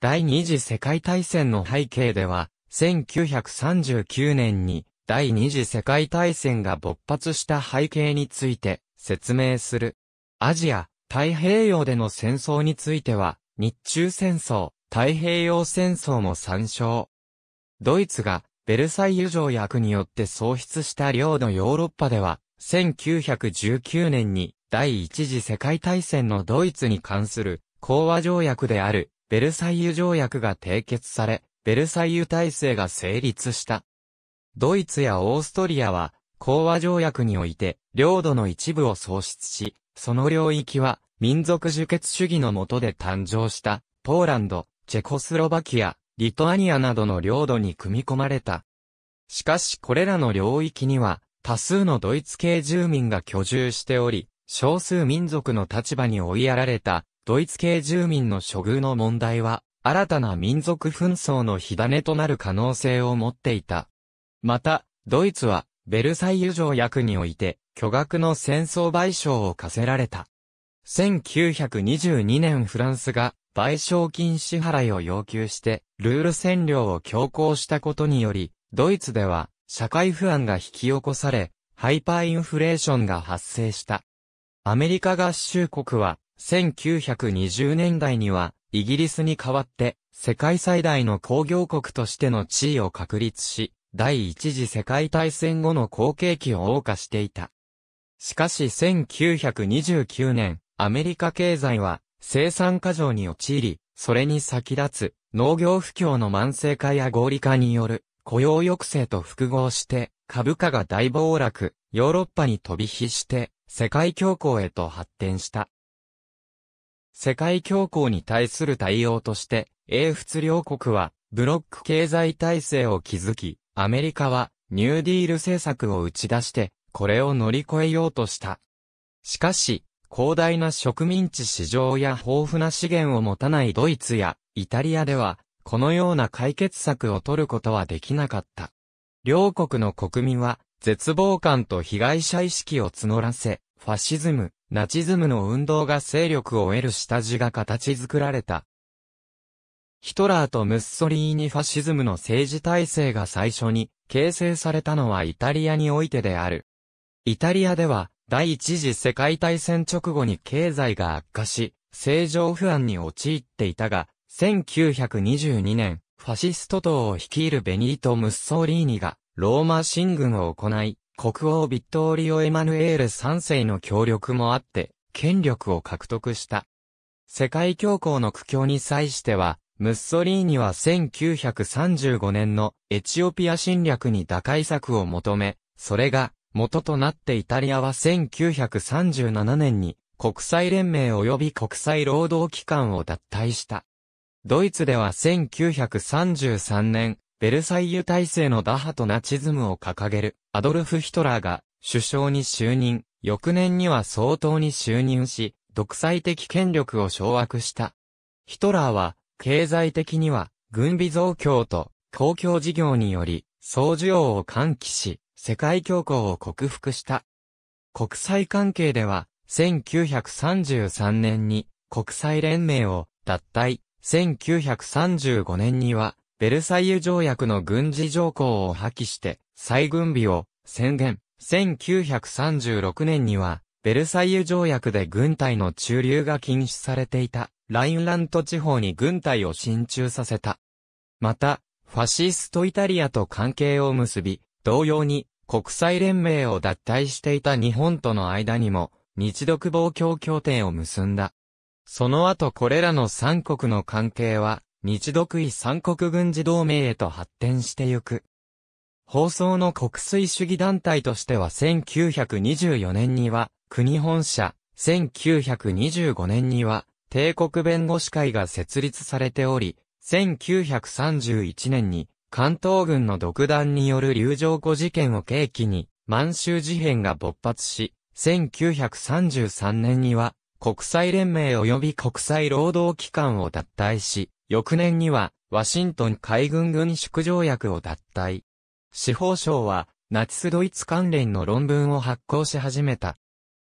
第二次世界大戦の背景では、1939年に第二次世界大戦が勃発した背景について説明する。アジア、太平洋での戦争については、日中戦争、太平洋戦争も参照。ドイツがベルサイユ条約によって創出した領土ヨーロッパでは、1919年に第一次世界大戦のドイツに関する講和条約であるベルサイユ条約が締結され、ベルサイユ体制が成立した。ドイツやオーストリアは、講和条約において、領土の一部を創出し、その領域は、民族受決主義の下で誕生した、ポーランド、チェコスロバキア、リトアニアなどの領土に組み込まれた。しかしこれらの領域には、多数のドイツ系住民が居住しており、少数民族の立場に追いやられたドイツ系住民の処遇の問題は、新たな民族紛争の火種となる可能性を持っていた。また、ドイツは、ベルサイユ条約において、巨額の戦争賠償を課せられた。1922年フランスが、賠償金支払いを要求して、ルール占領を強行したことにより、ドイツでは、社会不安が引き起こされ、ハイパーインフレーションが発生した。アメリカ合衆国は、1920年代には、イギリスに代わって、世界最大の工業国としての地位を確立し、第一次世界大戦後の後継期を謳歌していた。しかし1929年、アメリカ経済は生産過剰に陥り、それに先立つ農業不況の慢性化や合理化による雇用抑制と複合して株価が大暴落、ヨーロッパに飛び火して世界恐慌へと発展した。世界恐慌に対する対応として、英仏両国は、ブロック経済体制を築き、アメリカは、ニューディール政策を打ち出して、これを乗り越えようとした。しかし、広大な植民地市場や豊富な資源を持たないドイツやイタリアでは、このような解決策を取ることはできなかった。両国の国民は、絶望感と被害者意識を募らせ、ファシズム、ナチズムの運動が勢力を得る下地が形作られた。ヒトラーとムッソリーニファシズムの政治体制が最初に形成されたのはイタリアにおいてである。イタリアでは第一次世界大戦直後に経済が悪化し、政情不安に陥っていたが、1922年、ファシスト党を率いるベニート・ムッソリーニがローマ進軍を行い、国王ビットオリオ・エマヌエール3世の協力もあって、権力を獲得した。世界恐慌の苦境に際しては、ムッソリーニは1935年のエチオピア侵略に打開策を求め、それが元となってイタリアは1937年に国際連盟及び国際労働機関を脱退した。ドイツでは1933年、ベルサイユ体制の打破とナチズムを掲げるアドルフ・ヒトラーが首相に就任、翌年には総統に就任し、独裁的権力を掌握した。ヒトラーは、経済的には、軍備増強と公共事業により、総需要を喚起し、世界恐慌を克服した。国際関係では、1933年に国際連盟を脱退、1935年にはベルサイユ条約の軍事条項を破棄して、再軍備を宣言。1936年には、ベルサイユ条約で軍隊の駐留が禁止されていた、ラインラント地方に軍隊を進駐させた。また、ファシストイタリアと関係を結び、同様に国際連盟を脱退していた日本との間にも、日独防共協定を結んだ。その後これらの三国の関係は、日独位三国軍事同盟へと発展してゆく。放送の国粋主義団体としては1924年には国本社、1925年には帝国弁護士会が設立されており、1931年に関東軍の独断による流浄湖事件を契機に満州事変が勃発し、1933年には国際連盟及び国際労働機関を脱退し、翌年には、ワシントン海軍軍縮条約を脱退。司法省は、ナチスドイツ関連の論文を発行し始めた。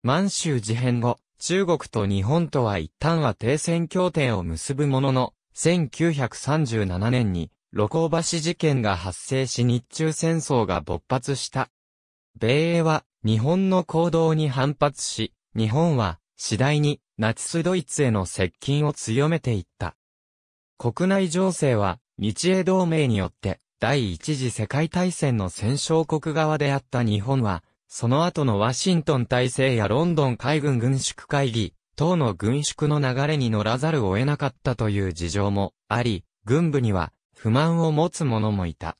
満州事変後、中国と日本とは一旦は停戦協定を結ぶものの、1937年に、露光橋事件が発生し日中戦争が勃発した。米英は日本の行動に反発し、日本は次第にナチスドイツへの接近を強めていった。国内情勢は、日英同盟によって、第一次世界大戦の戦勝国側であった日本は、その後のワシントン体制やロンドン海軍軍縮会議、等の軍縮の流れに乗らざるを得なかったという事情もあり、軍部には不満を持つ者もいた。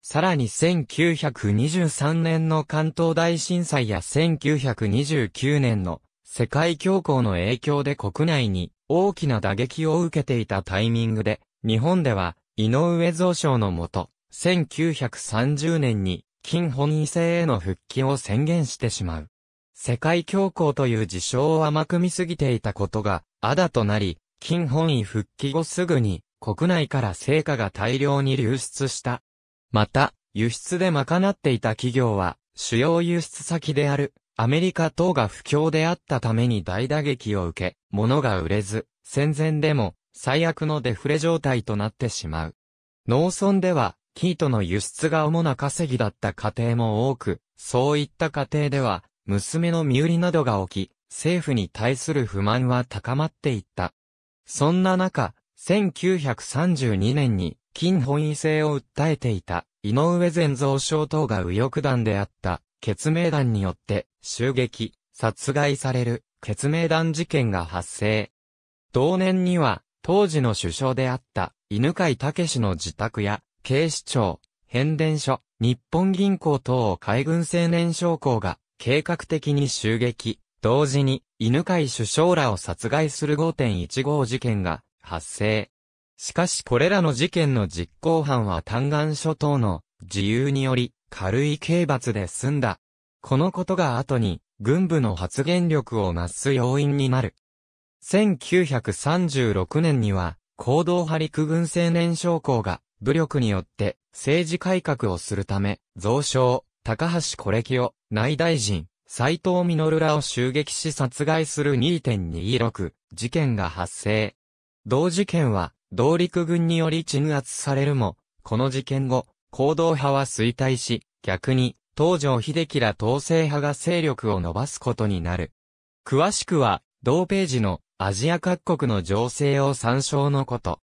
さらに1923年の関東大震災や1929年の世界恐慌の影響で国内に大きな打撃を受けていたタイミングで、日本では、井上蔵省のもと、1930年に、金本位制への復帰を宣言してしまう。世界恐慌という事象を甘く見すぎていたことが、あだとなり、金本位復帰後すぐに、国内から成果が大量に流出した。また、輸出で賄っていた企業は、主要輸出先であるアメリカ等が不況であったために大打撃を受け、物が売れず、戦前でも最悪のデフレ状態となってしまう。農村では、生糸の輸出が主な稼ぎだった家庭も多く、そういった家庭では、娘の身売りなどが起き、政府に対する不満は高まっていった。そんな中、1932年に、金本位制を訴えていた、井上前蔵省等が右翼団であった、決命団によって、襲撃、殺害される、決命弾事件が発生。同年には、当時の首相であった、犬飼武の自宅や、警視庁、変電所、日本銀行等を海軍青年将校が、計画的に襲撃、同時に、犬飼首相らを殺害する5.15事件が発生。しかしこれらの事件の実行犯は単眼諸島の自由により軽い刑罰で済んだこのことが後に、軍部の発言力を増す要因になる。1936年には、行動派陸軍青年将校が、武力によって政治改革をするため、増相、高橋コレキオ、内大臣、斎藤実らを襲撃し殺害する2.26事件が発生。同事件は、同陸軍により鎮圧されるも、この事件後、行動派は衰退し、逆に、東条秀樹ら統制派が勢力を伸ばすことになる。詳しくは、同ページのアジア各国の情勢を参照のこと。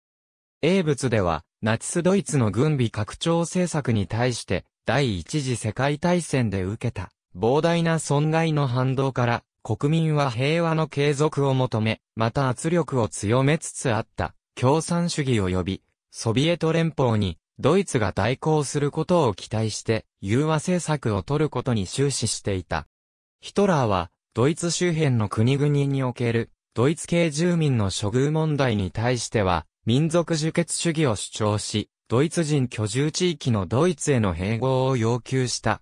英仏では、ナチスドイツの軍備拡張政策に対して、第一次世界大戦で受けた、膨大な損害の反動から、国民は平和の継続を求め、また圧力を強めつつあった、共産主義及び、ソビエト連邦に、ドイツが代行することを期待して、融和政策を取ることに終始していた。ヒトラーは、ドイツ周辺の国々における、ドイツ系住民の処遇問題に対しては、民族受決主義を主張し、ドイツ人居住地域のドイツへの併合を要求した。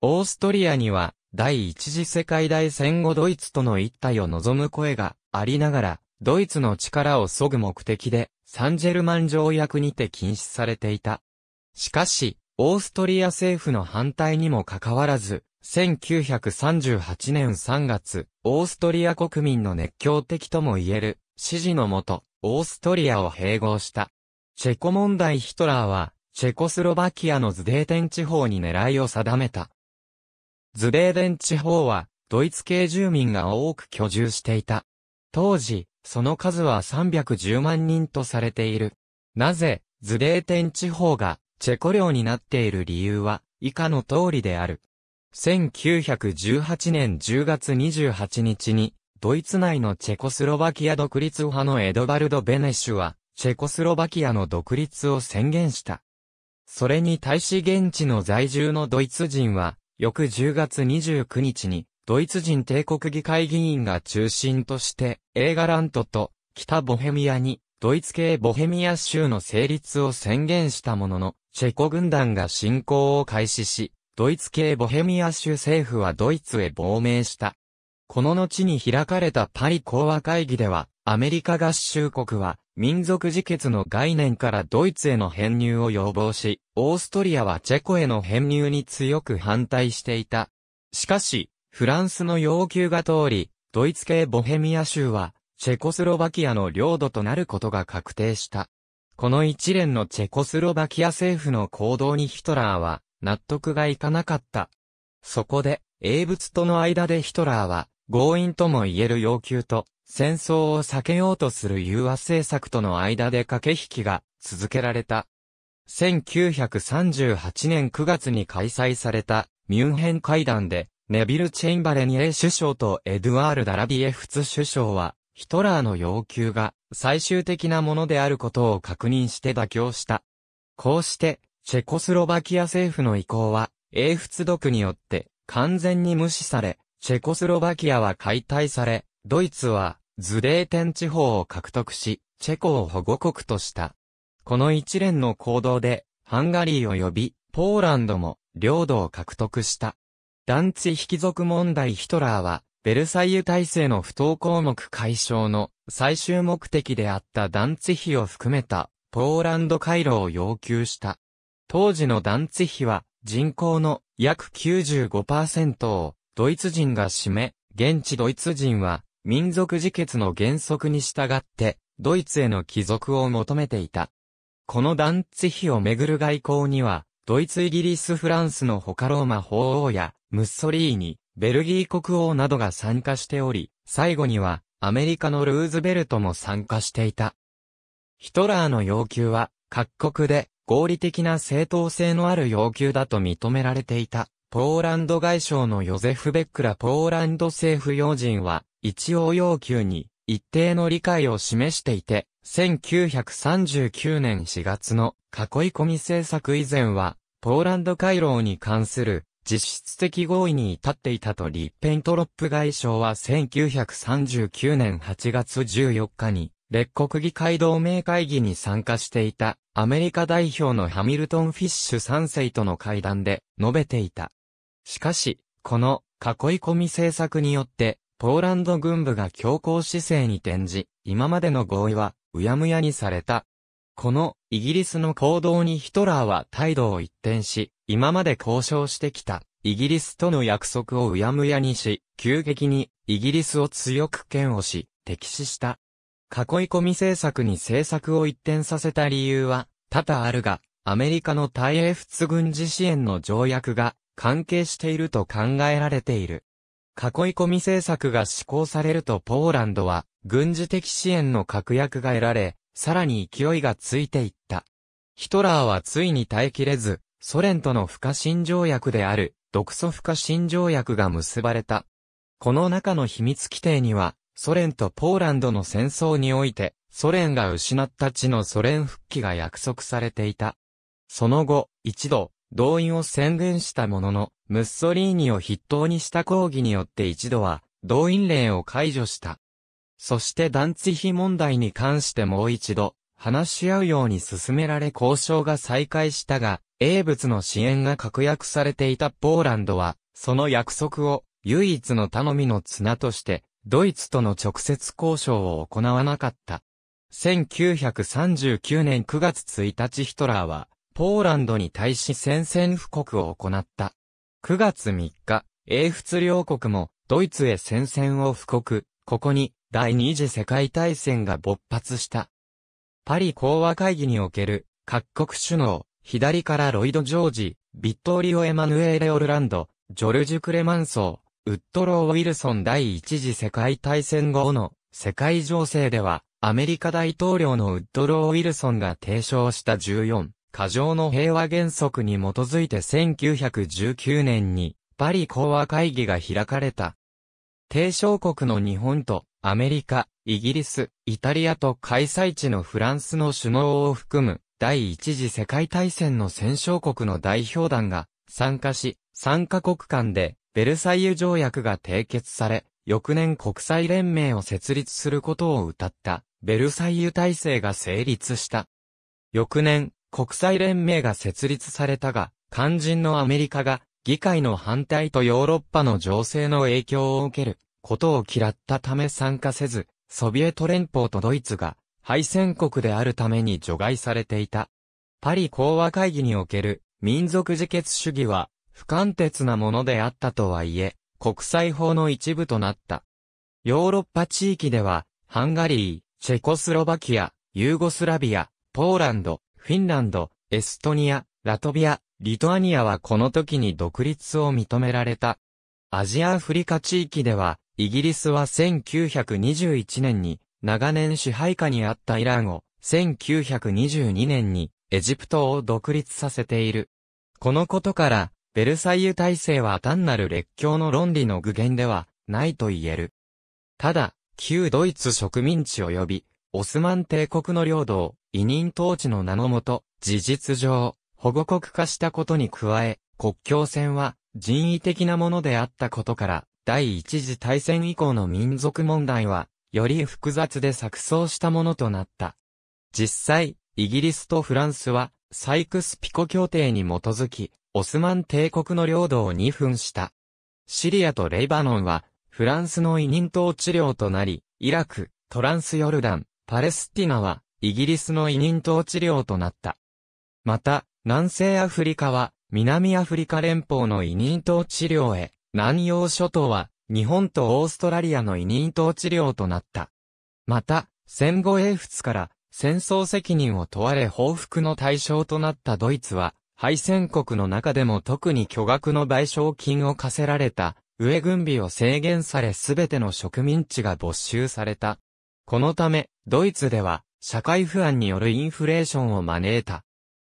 オーストリアには、第一次世界大戦後ドイツとの一体を望む声がありながら、ドイツの力を削ぐ目的で、サンジェルマン条約にて禁止されていた。しかし、オーストリア政府の反対にもかかわらず、1938年3月、オーストリア国民の熱狂的とも言える支持のもと、オーストリアを併合した。チェコ問題ヒトラーは、チェコスロバキアのズデーテン地方に狙いを定めた。ズデーデン地方は、ドイツ系住民が多く居住していた。当時、その数は310万人とされている。なぜ、ズデーテン地方がチェコ領になっている理由は、以下の通りである。1918年10月28日に、ドイツ内のチェコスロバキア独立派のエドバルド・ベネシュは、チェコスロバキアの独立を宣言した。それに対し現地の在住のドイツ人は、翌10月29日に、ドイツ人帝国議会議員が中心として、映画ラントと北ボヘミアに、ドイツ系ボヘミア州の成立を宣言したものの、チェコ軍団が侵攻を開始し、ドイツ系ボヘミア州政府はドイツへ亡命した。この後に開かれたパリ講和会議では、アメリカ合衆国は、民族自決の概念からドイツへの編入を要望し、オーストリアはチェコへの編入に強く反対していた。しかし、フランスの要求が通り、ドイツ系ボヘミア州は、チェコスロバキアの領土となることが確定した。この一連のチェコスロバキア政府の行動にヒトラーは、納得がいかなかった。そこで、英仏との間でヒトラーは、強引とも言える要求と、戦争を避けようとする融和政策との間で駆け引きが続けられた。1938年9月に開催されたミュンヘン会談でネビル・チェンバレニエ首相とエドワール・ダラビエフツ首相は、ヒトラーの要求が最終的なものであることを確認して妥協した。こうして、チェコスロバキア政府の意向は、英仏独によって完全に無視され、チェコスロバキアは解体され、ドイツはズデーテン地方を獲得し、チェコを保護国とした。この一連の行動で、ハンガリー及び、ポーランドも領土を獲得した。団地引ィ族問題ヒトラーは、ベルサイユ体制の不当項目解消の最終目的であった団地費を含めたポーランド回廊を要求した。当時の団地費は人口の約95%をドイツ人が占め、現地ドイツ人は民族自決の原則に従ってドイツへの帰属を求めていた。この団地費をめぐる外交には、ドイツイギリスフランスの他ローマ法王やムッソリーニ、ベルギー国王などが参加しており、最後にはアメリカのルーズベルトも参加していた。ヒトラーの要求は各国で合理的な正当性のある要求だと認められていた。ポーランド外相のヨゼフ・ベックらポーランド政府要人は一応要求に一定の理解を示していて、1939年4月の囲い込み政策以前は、ポーランド回廊に関する実質的合意に至っていたとリッペントロップ外相は1939年8月14日に、列国議会同盟会議に参加していた、アメリカ代表のハミルトン・フィッシュ3世との会談で述べていた。しかし、この囲い込み政策によって、ポーランド軍部が強硬姿勢に転じ、今までの合意は、うやむやにされた。このイギリスの行動にヒトラーは態度を一転し、今まで交渉してきたイギリスとの約束をうやむやにし、急激にイギリスを強く嫌悪し、敵視した。囲い込み政策に政策を一転させた理由は多々あるが、アメリカの対英仏軍事支援の条約が関係していると考えられている。囲い込み政策が施行されるとポーランドは軍事的支援の確約が得られ、さらに勢いがついていった。ヒトラーはついに耐えきれず、ソ連との不可侵条約である、独ソ不可侵条約が結ばれた。この中の秘密規定には、ソ連とポーランドの戦争において、ソ連が失った地のソ連復帰が約束されていた。その後、一度、動員を宣言したものの、ムッソリーニを筆頭にした抗議によって一度は、動員令を解除した。そして団地費問題に関してもう一度、話し合うように進められ交渉が再開したが、英仏の支援が確約されていたポーランドは、その約束を唯一の頼みの綱として、ドイツとの直接交渉を行わなかった。1939年9月1日ヒトラーは、ポーランドに対し宣戦布告を行った。9月3日、英仏両国もドイツへ宣戦を布告、ここに第二次世界大戦が勃発した。パリ講和会議における各国首脳、左からロイド・ジョージ、ビットーリオ・エマヌエーレ・オルランド、ジョルジュ・クレマンソー、ウッドロー・ウィルソン第一次世界大戦後の世界情勢では、アメリカ大統領のウッドロー・ウィルソンが提唱した14、過剰の平和原則に基づいて1919年にパリ講和会議が開かれた。提唱国の日本とアメリカ、イギリス、イタリアと開催地のフランスの首脳を含む第一次世界大戦の戦勝国の代表団が参加し、参加国間でベルサイユ条約が締結され、翌年国際連盟を設立することを謳ったベルサイユ体制が成立した。翌年、国際連盟が設立されたが、肝心のアメリカが議会の反対とヨーロッパの情勢の影響を受けることを嫌ったため参加せず、ソビエト連邦とドイツが敗戦国であるために除外されていた。パリ講和会議における民族自決主義は不貫徹なものであったとはいえ、国際法の一部となった。ヨーロッパ地域では、ハンガリー、チェコスロバキア、ユーゴスラビア、ポーランド、フィンランド、エストニア、ラトビア、リトアニアはこの時に独立を認められた。アジアアフリカ地域では、イギリスは1921年に長年支配下にあったイランを1922年にエジプトを独立させている。このことから、ベルサイユ体制は単なる列強の論理の具現ではないと言える。ただ、旧ドイツ植民地及び、オスマン帝国の領土を委任統治の名のもと、事実上、保護国化したことに加え、国境線は人為的なものであったことから、第一次大戦以降の民族問題は、より複雑で錯綜したものとなった。実際、イギリスとフランスは、サイクスピコ協定に基づき、オスマン帝国の領土を2分した。シリアとレバノンは、フランスの委任統治領となり、イラク、トランスヨルダン、パレスティナは、イギリスの委任統治領となった。また、南西アフリカは、南アフリカ連邦の委任統治領へ、南洋諸島は、日本とオーストラリアの委任統治領となった。また、戦後英仏から戦争責任を問われ報復の対象となったドイツは、敗戦国の中でも特に巨額の賠償金を課せられた、上軍備を制限され全ての植民地が没収された。このため、ドイツでは、社会不安によるインフレーションを招いた。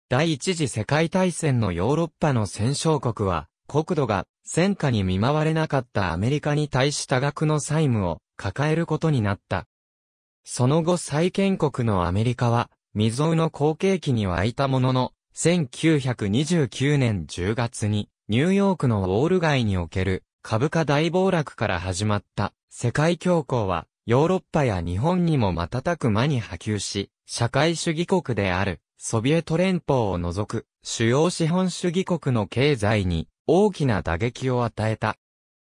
第一次世界大戦のヨーロッパの戦勝国は、国土が戦火に見舞われなかったアメリカに対し多額の債務を抱えることになった。その後再建国のアメリカは、未曾有の後継期に湧いたものの、1929年10月に、ニューヨークのウォール街における株価大暴落から始まった世界恐慌は、ヨーロッパや日本にも瞬く間に波及し、社会主義国であるソビエト連邦を除く主要資本主義国の経済に大きな打撃を与えた。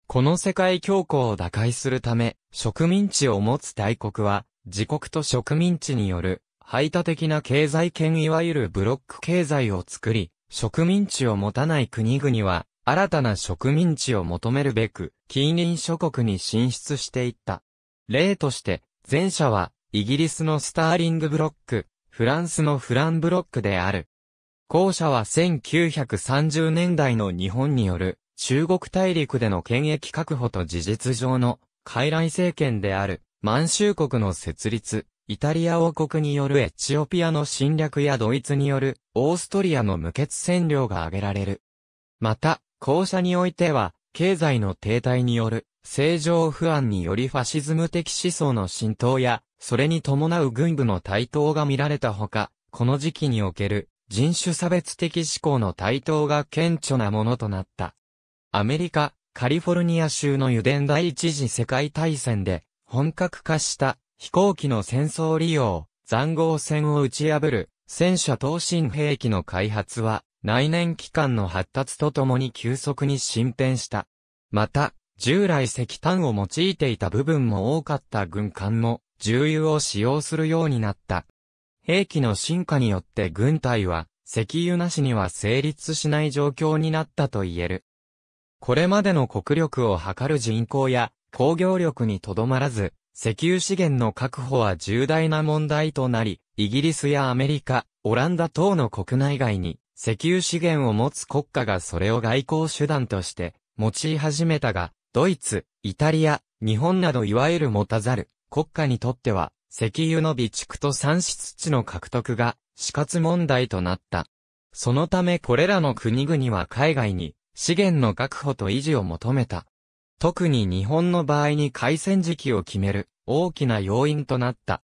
この世界恐慌を打開するため、植民地を持つ大国は、自国と植民地による排他的な経済圏いわゆるブロック経済を作り、植民地を持たない国々は、新たな植民地を求めるべく、近隣諸国に進出していった。例として、前者は、イギリスのスターリングブロック、フランスのフランブロックである。後者は1930年代の日本による中国大陸での権益確保と事実上の傀儡政権である満州国の設立、イタリア王国によるエチオピアの侵略やドイツによるオーストリアの無欠占領が挙げられる。また、後者においては、経済の停滞による政情不安によりファシズム的思想の浸透や、それに伴う軍部の台頭が見られたほか、この時期における人種差別的思考の台頭が顕著なものとなった。アメリカ、カリフォルニア州の油田第一次世界大戦で本格化した飛行機の戦争利用、残壕戦を打ち破る戦車投進兵器の開発は内燃機関の発達とともに急速に進展した。また、従来石炭を用いていた部分も多かった軍艦も重油を使用するようになった。兵器の進化によって軍隊は、石油なしには成立しない状況になったと言える。これまでの国力を測る人口や工業力にとどまらず、石油資源の確保は重大な問題となり、イギリスやアメリカ、オランダ等の国内外に、石油資源を持つ国家がそれを外交手段として用い始めたが、ドイツ、イタリア、日本などいわゆる持たざる国家にとっては、石油の備蓄と産出地の獲得が死活問題となった。そのためこれらの国々は海外に資源の確保と維持を求めた。特に日本の場合に海戦時期を決める大きな要因となった。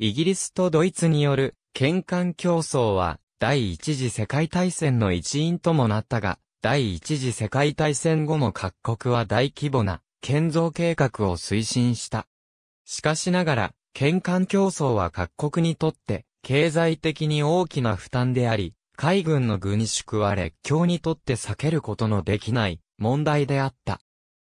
イギリスとドイツによる県間競争は第一次世界大戦の一因ともなったが、第一次世界大戦後も各国は大規模な建造計画を推進した。しかしながら、県間競争は各国にとって経済的に大きな負担であり、海軍の軍縮は列強にとって避けることのできない問題であった。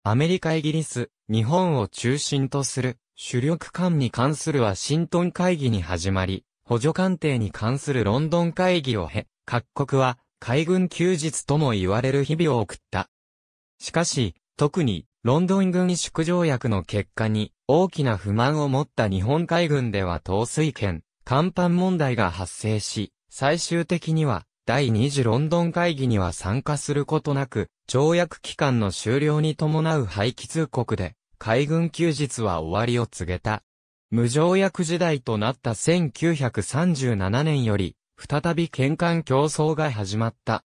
アメリカイギリス、日本を中心とする主力艦に関するワシントン会議に始まり、補助艦艇に関するロンドン会議を経、各国は海軍休日とも言われる日々を送った。しかし、特にロンドン軍縮条約の結果に大きな不満を持った日本海軍では統帥権、甲板問題が発生し、最終的には、第2次ロンドン会議には参加することなく、条約期間の終了に伴う廃棄通告で、海軍休日は終わりを告げた。無条約時代となった1937年より、再び県間競争が始まった。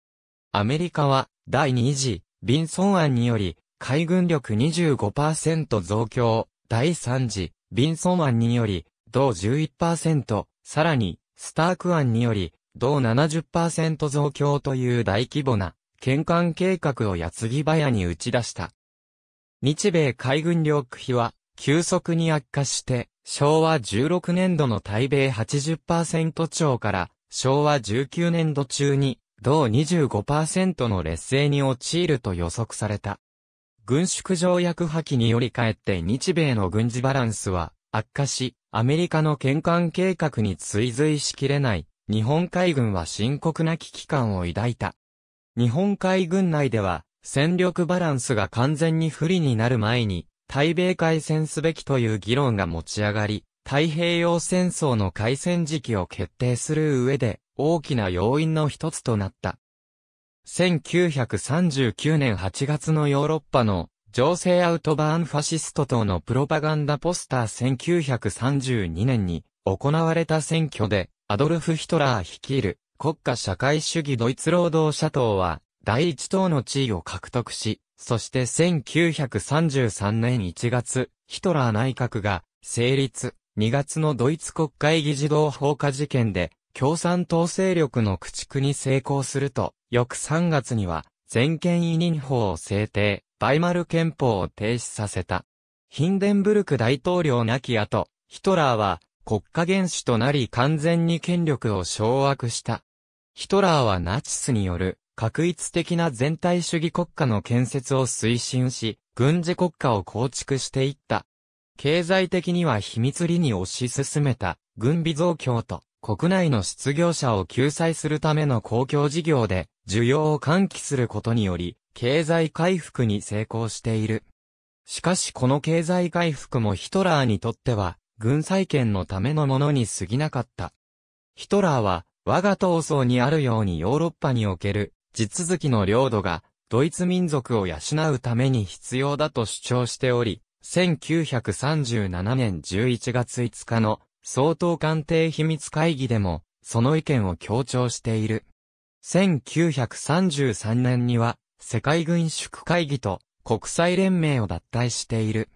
アメリカは、第2次、ビンソン案により、海軍力25%増強、第3次、ビンソン案により、同11%、さらに、スターク案により、同70%増強という大規模な、転換計画を矢継ぎ早に打ち出した。日米海軍領区比は、急速に悪化して、昭和16年度の対米80%超から、昭和19年度中に、同25%の劣勢に陥ると予測された。軍縮条約破棄によりかえって日米の軍事バランスは悪化し、アメリカの県間計画に追随しきれない日本海軍は深刻な危機感を抱いた。日本海軍内では戦力バランスが完全に不利になる前に対米海戦すべきという議論が持ち上がり、太平洋戦争の海戦時期を決定する上で大きな要因の一つとなった。1939年8月のヨーロッパの情勢アウトバーンファシスト等のプロパガンダポスター1932年に行われた選挙でアドルフ・ヒトラー率いる国家社会主義ドイツ労働者党は第一党の地位を獲得し、そして1933年1月、ヒトラー内閣が成立、2月のドイツ国会議事堂放火事件で共産党勢力の駆逐に成功すると、翌3月には、全権委任法を制定、バイマル憲法を停止させた。ヒンデンブルク大統領亡き後、ヒトラーは国家元首となり完全に権力を掌握した。ヒトラーはナチスによる確一的な全体主義国家の建設を推進し、軍事国家を構築していった。経済的には秘密裏に推し進めた軍備増強と国内の失業者を救済するための公共事業で、需要を喚起することにより、経済回復に成功している。しかしこの経済回復もヒトラーにとっては、軍再建のためのものに過ぎなかった。ヒトラーは、我が闘争にあるようにヨーロッパにおける、地続きの領土が、ドイツ民族を養うために必要だと主張しており、1937年11月5日の総統官邸秘密会議でも、その意見を強調している。1933年には、世界軍縮会議と国際連盟を脱退している。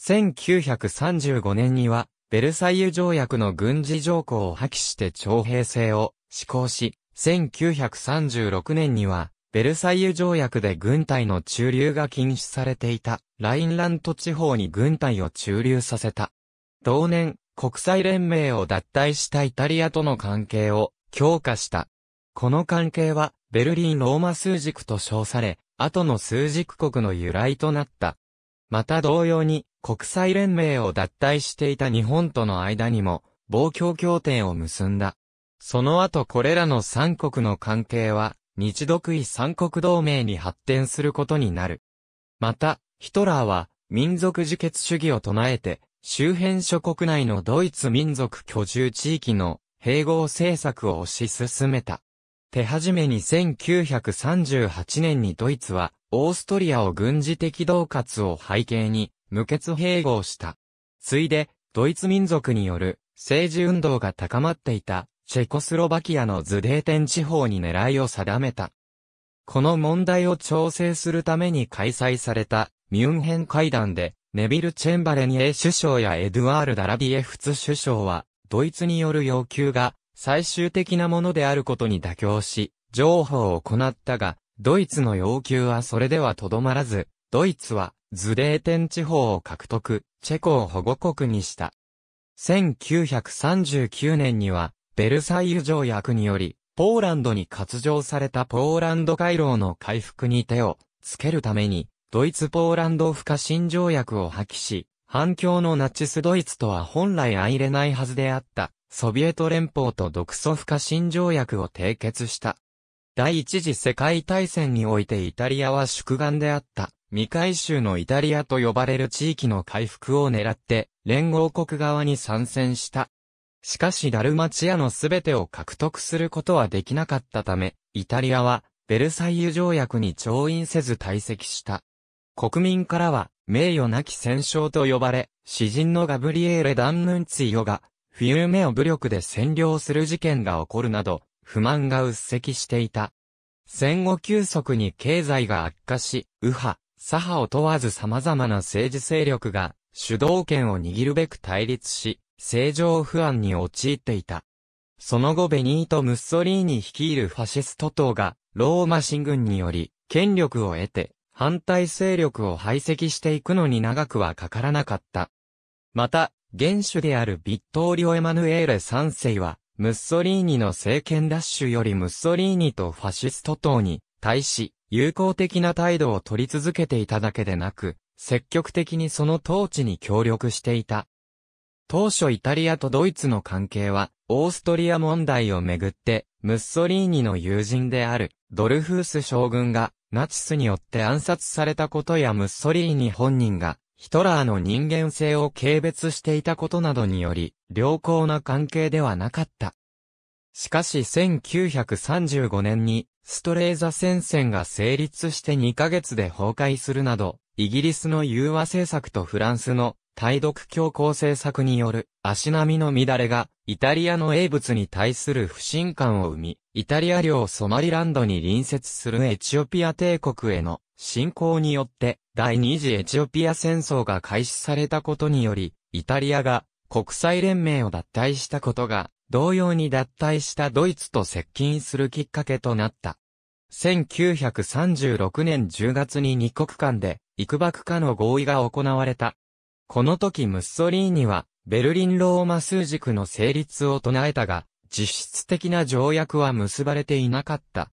1935年には、ベルサイユ条約の軍事条項を破棄して徴兵制を施行し、1936年には、ベルサイユ条約で軍隊の駐留が禁止されていた、ラインラント地方に軍隊を駐留させた。同年、国際連盟を脱退したイタリアとの関係を強化した。この関係は、ベルリン・ローマ数軸と称され、後の数軸国の由来となった。また同様に、国際連盟を脱退していた日本との間にも、防共協定を結んだ。その後これらの三国の関係は、日独位三国同盟に発展することになる。また、ヒトラーは、民族自決主義を唱えて、周辺諸国内のドイツ民族居住地域の併合政策を推し進めた。手始めに1938年にドイツは、オーストリアを軍事的恫喝を背景に、無血併合した。ついで、ドイツ民族による政治運動が高まっていた、チェコスロバキアのズデーテン地方に狙いを定めた。この問題を調整するために開催されたミュンヘン会談でネビル・チェンバレニエ首相やエドワール・ダラビエフツ首相は、ドイツによる要求が最終的なものであることに妥協し、譲歩を行ったが、ドイツの要求はそれではとどまらず、ドイツはズデーテン地方を獲得、チェコを保護国にした。1939年には、ベルサイユ条約により、ポーランドに割譲されたポーランド回廊の回復に手をつけるために、ドイツ・ポーランド不可侵条約を破棄し、反響のナチスドイツとは本来相入れないはずであった、ソビエト連邦と独ソ不可侵条約を締結した。第一次世界大戦においてイタリアは宿願であった、未回収のイタリアと呼ばれる地域の回復を狙って、連合国側に参戦した。しかしダルマチアの全てを獲得することはできなかったため、イタリアは、ベルサイユ条約に調印せず退席した。国民からは、名誉なき戦勝と呼ばれ、詩人のガブリエーレ・ダンヌンツィオが、フィウメを武力で占領する事件が起こるなど、不満が鬱積していた。戦後急速に経済が悪化し、右派、左派を問わず様々な政治勢力が主導権を握るべく対立し、政情不安に陥っていた。その後ベニート・ムッソリーニ率いるファシスト党がローマ進軍により権力を得て反対勢力を排斥していくのに長くはかからなかった。また、元首であるビットーリオ・エマヌエーレ3世は、ムッソリーニの政権ッシュよりムッソリーニとファシスト党に対し、友好的な態度を取り続けていただけでなく、積極的にその統治に協力していた。当初イタリアとドイツの関係は、オーストリア問題をめぐって、ムッソリーニの友人である、ドルフース将軍が、ナチスによって暗殺されたことやムッソリーニ本人が、ヒトラーの人間性を軽蔑していたことなどにより、良好な関係ではなかった。しかし1935年に、ストレーザ戦線が成立して2ヶ月で崩壊するなど、イギリスの融和政策とフランスの対独強硬政策による足並みの乱れが、イタリアの英物に対する不信感を生み、イタリア領ソマリランドに隣接するエチオピア帝国への侵攻によって、第二次エチオピア戦争が開始されたことにより、イタリアが国際連盟を脱退したことが同様に脱退したドイツと接近するきっかけとなった。1936年10月に二国間で、幾幕化の合意が行われた。この時ムッソリーニは、ベルリン・ローマ数軸の成立を唱えたが、実質的な条約は結ばれていなかった。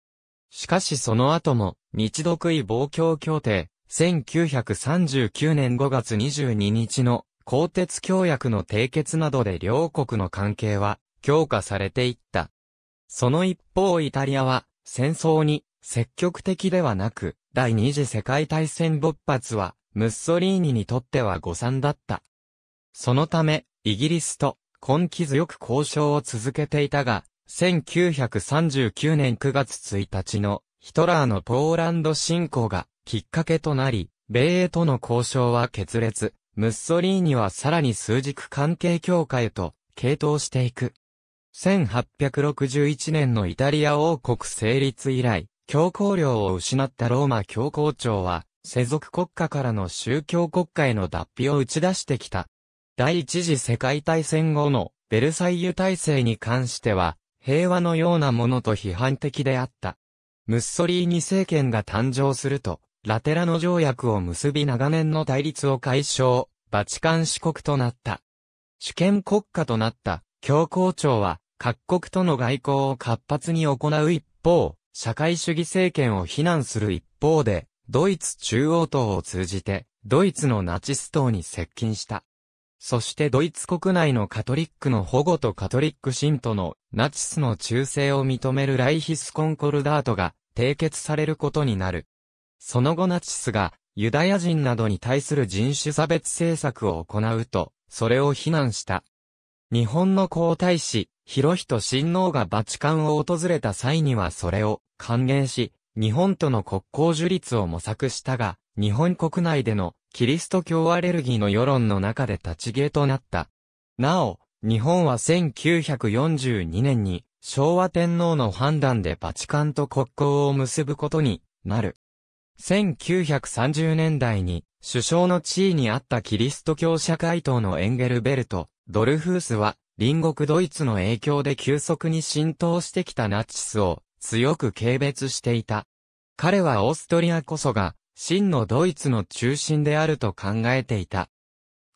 しかしその後も、日独位防共協定、1939年5月22日の、鋼鉄協約の締結などで両国の関係は、強化されていった。その一方イタリアは戦争に積極的ではなく、第二次世界大戦勃発はムッソリーニにとっては誤算だった。そのため、イギリスと根気強く交渉を続けていたが、1939年9月1日のヒトラーのポーランド侵攻がきっかけとなり、米英との交渉は決裂、ムッソリーニはさらに数軸関係協会と傾倒していく。1861年のイタリア王国成立以来、教皇領を失ったローマ教皇庁は、世俗国家からの宗教国家への脱皮を打ち出してきた。第一次世界大戦後のベルサイユ体制に関しては、平和のようなものと批判的であった。ムッソリーニ政権が誕生すると、ラテラノ条約を結び長年の対立を解消、バチカン四国となった。主権国家となった教皇庁は各国との外交を活発に行う一方、社会主義政権を非難する一方で、ドイツ中央党を通じて、ドイツのナチス党に接近した。そしてドイツ国内のカトリックの保護とカトリック信徒のナチスの忠誠を認めるライヒスコンコルダートが締結されることになる。その後ナチスがユダヤ人などに対する人種差別政策を行うと、それを非難した。日本の皇太子、博仁親王がバチカンを訪れた際にはそれを歓迎し、日本との国交樹立を模索したが、日本国内でのキリスト教アレルギーの世論の中で立ち消えとなった。なお、日本は1942年に昭和天皇の判断でバチカンと国交を結ぶことになる。1930年代に首相の地位にあったキリスト教社会党のエンゲルベルトドルフースは、隣国ドイツの影響で急速に浸透してきたナチスを強く軽蔑していた。彼はオーストリアこそが真のドイツの中心であると考えていた。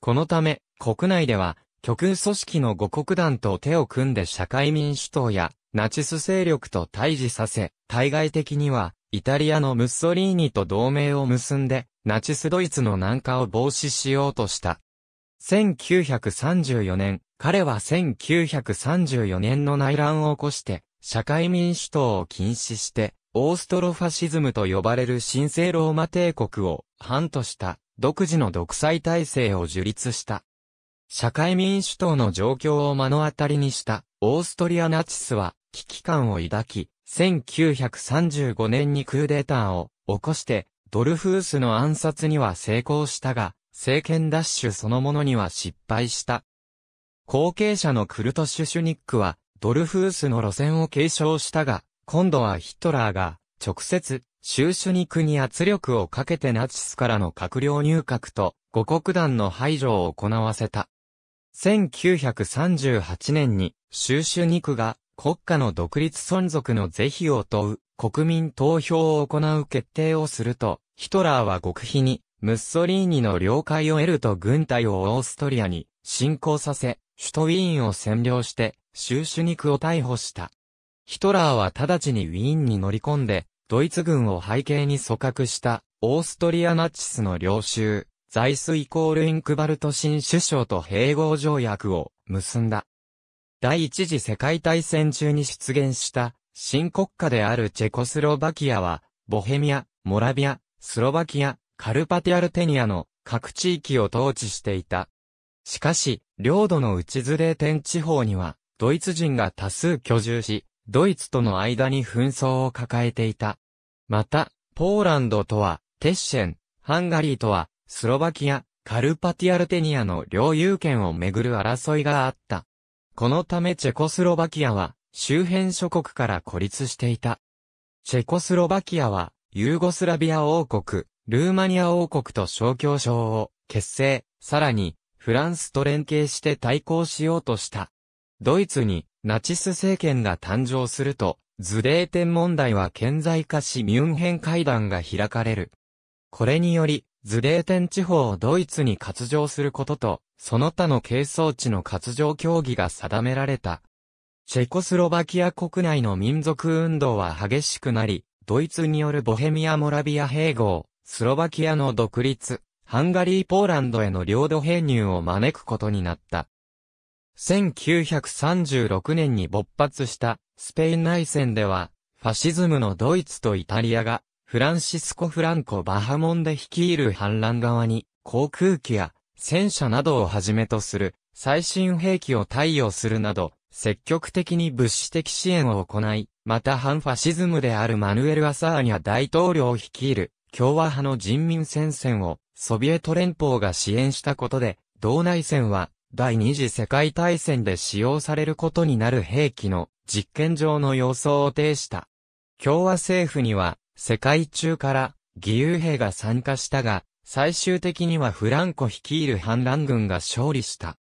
このため、国内では極右組織の五国団と手を組んで社会民主党やナチス勢力と対峙させ、対外的にはイタリアのムッソリーニと同盟を結んで、ナチスドイツの南下を防止しようとした。1934年、彼は1934年の内乱を起こして、社会民主党を禁止して、オーストロファシズムと呼ばれる神聖ローマ帝国を反とした独自の独裁体制を樹立した。社会民主党の状況を目の当たりにしたオーストリアナチスは危機感を抱き、1935年にクーデターを起こしてドルフースの暗殺には成功したが、政権奪取そのものには失敗した。後継者のクルトシュシュニックは、ドルフースの路線を継承したが、今度はヒトラーが、直接、シュシュニックに圧力をかけてナチスからの閣僚入閣と、五国団の排除を行わせた。1938年に、シュシュニックが、国家の独立存続の是非を問う、国民投票を行う決定をすると、ヒトラーは極秘に、ムッソリーニの了解を得ると軍隊をオーストリアに侵攻させ、首都ウィーンを占領して、収ュ肉を逮捕した。ヒトラーは直ちにウィーンに乗り込んで、ドイツ軍を背景に組閣した、オーストリアナチスの領収、ザイスイコールインクバルト新首相と併合条約を結んだ。第一次世界大戦中に出現した新国家であるチェコスロバキアは、ボヘミア、モラビア、スロバキア、カルパティアルテニアの各地域を統治していた。しかし、領土の内ズレーテン地方には、ドイツ人が多数居住し、ドイツとの間に紛争を抱えていた。また、ポーランドとは、テッシェン、ハンガリーとは、スロバキア、カルパティアルテニアの領有権をめぐる争いがあった。このためチェコスロバキアは、周辺諸国から孤立していた。チェコスロバキアは、ユーゴスラビア王国、ルーマニア王国と小協省を結成、さらに、フランスと連携して対抗しようとした。ドイツにナチス政権が誕生すると、ズデーテン問題は顕在化しミュンヘン会談が開かれる。これにより、ズデーテン地方をドイツに割譲することと、その他の係争地の割譲協議が定められた。チェコスロバキア国内の民族運動は激しくなり、ドイツによるボヘミア・モラビア併合、スロバキアの独立、ハンガリー・ポーランドへの領土編入を招くことになった。1936年に勃発したスペイン内戦では、ファシズムのドイツとイタリアが、フランシスコ・フランコ・バハモンで率いる反乱側に、航空機や戦車などをはじめとする最新兵器を対応するなど、積極的に物資的支援を行い、また反ファシズムであるマヌエル・アサーニャ大統領を率いる共和派の人民戦線をソビエト連邦が支援したことで、道内戦は第二次世界大戦で使用されることになる兵器の実験場の様相を呈した。共和政府には世界中から義勇兵が参加したが、最終的にはフランコ率いる反乱軍が勝利した。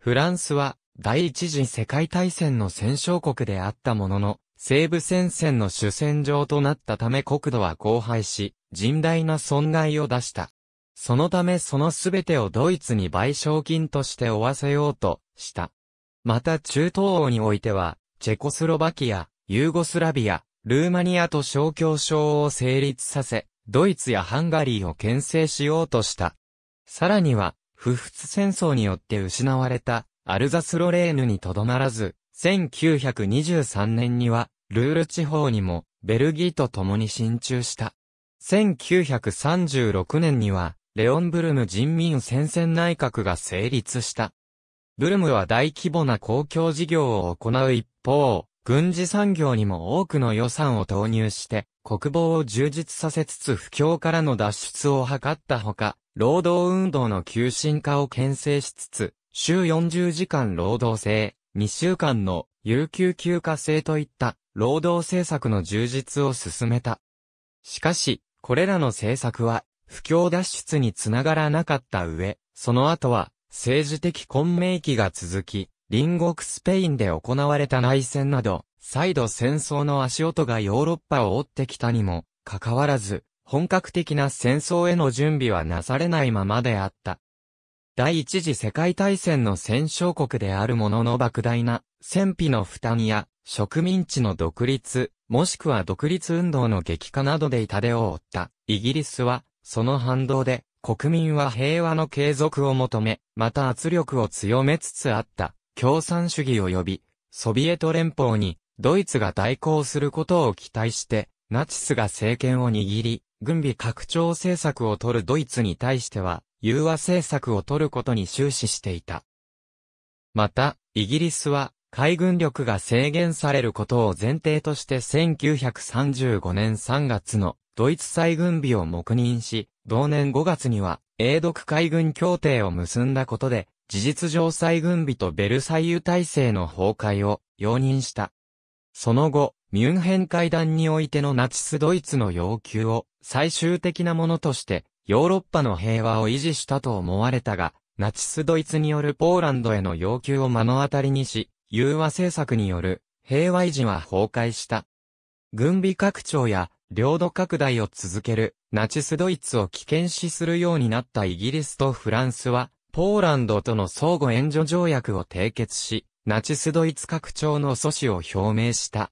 フランスは第一次世界大戦の戦勝国であったものの、西部戦線の主戦場となったため国土は荒廃し、甚大な損害を出した。そのためそのすべてをドイツに賠償金として負わせようとした。また中東欧においては、チェコスロバキア、ユーゴスラビア、ルーマニアと小協商を成立させ、ドイツやハンガリーを牽制しようとした。さらには、不仏戦争によって失われたアルザスロレーヌにとどまらず、1923年には、ルール地方にも、ベルギーと共に進駐した。1936年には、レオンブルム人民戦線内閣が成立した。ブルムは大規模な公共事業を行う一方、軍事産業にも多くの予算を投入して、国防を充実させつつ不況からの脱出を図ったほか、労働運動の急進化を牽制しつつ、週40時間労働制、2週間の有給休暇制といった労働政策の充実を進めた。しかし、これらの政策は、不況脱出につながらなかった上、その後は、政治的混迷期が続き、隣国スペインで行われた内戦など、再度戦争の足音がヨーロッパを追ってきたにも、かかわらず、本格的な戦争への準備はなされないままであった。第一次世界大戦の戦勝国であるものの莫大な戦費の負担や植民地の独立、もしくは独立運動の激化などで痛手を負ったイギリスはその反動で国民は平和の継続を求め、また圧力を強めつつあった共産主義及びソビエト連邦にドイツが代行することを期待してナチスが政権を握り、軍備拡張政策を取るドイツに対しては、融和政策を取ることに終始していた。また、イギリスは海軍力が制限されることを前提として1935年3月のドイツ再軍備を黙認し、同年5月には英独海軍協定を結んだことで、事実上再軍備とベルサイユ体制の崩壊を容認した。その後、ミュンヘン会談においてのナチスドイツの要求を最終的なものとしてヨーロッパの平和を維持したと思われたが、ナチスドイツによるポーランドへの要求を目の当たりにし、融和政策による平和維持は崩壊した。軍備拡張や領土拡大を続けるナチスドイツを危険視するようになったイギリスとフランスは、ポーランドとの相互援助条約を締結し、ナチスドイツ拡張の阻止を表明した。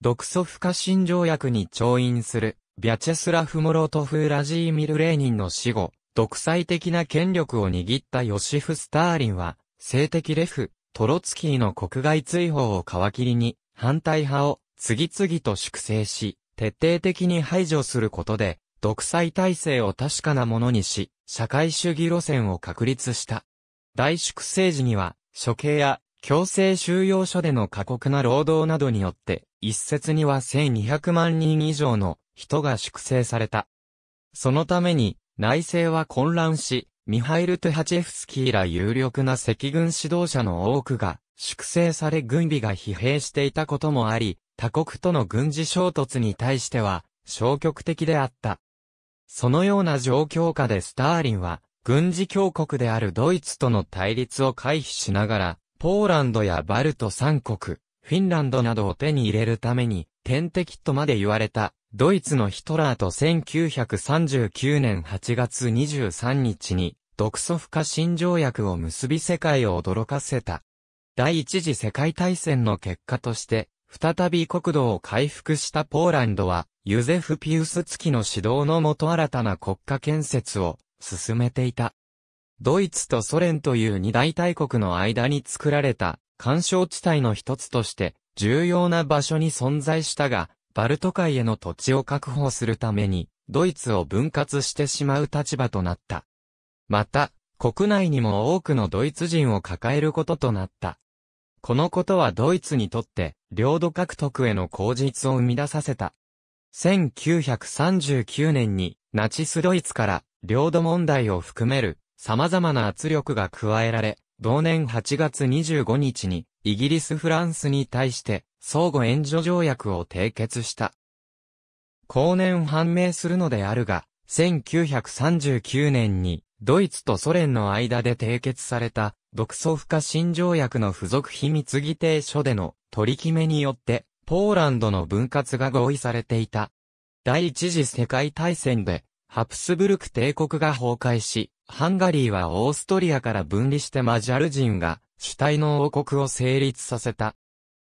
独ソ不可侵条約に調印するビャチェスラフ・モロトフ・ラジーミル・レーニンの死後、独裁的な権力を握ったヨシフ・スターリンは、性的レフ、トロツキーの国外追放を皮切りに、反対派を次々と粛清し、徹底的に排除することで、独裁体制を確かなものにし、社会主義路線を確立した。大粛清時には、処刑や強制収容所での過酷な労働などによって、一説には1200万人以上の人が粛清された。そのために、内政は混乱し、ミハイル・トゥハチェフスキーら有力な赤軍指導者の多くが、粛清され軍備が疲弊していたこともあり、他国との軍事衝突に対しては、消極的であった。そのような状況下でスターリンは、軍事強国であるドイツとの対立を回避しながら、ポーランドやバルト三国、フィンランドなどを手に入れるために、天敵とまで言われた、ドイツのヒトラーと1939年8月23日に、独ソ不可侵条約を結び世界を驚かせた。第一次世界大戦の結果として、再び国土を回復したポーランドは、ユゼフ・ピウス付きの指導のもと新たな国家建設を進めていた。ドイツとソ連という二大大国の間に作られた、干渉地帯の一つとして、重要な場所に存在したが、バルト海への土地を確保するために、ドイツを分割してしまう立場となった。また、国内にも多くのドイツ人を抱えることとなった。このことはドイツにとって、領土獲得への口実を生み出させた。1939年に、ナチスドイツから、領土問題を含める、様々な圧力が加えられ、同年8月25日に、イギリス・フランスに対して、相互援助条約を締結した。後年判明するのであるが、1939年に、ドイツとソ連の間で締結された、独ソ不可侵条約の付属秘密議定書での取り決めによって、ポーランドの分割が合意されていた。第一次世界大戦で、ハプスブルク帝国が崩壊し、ハンガリーはオーストリアから分離してマジャル人が主体の王国を成立させた。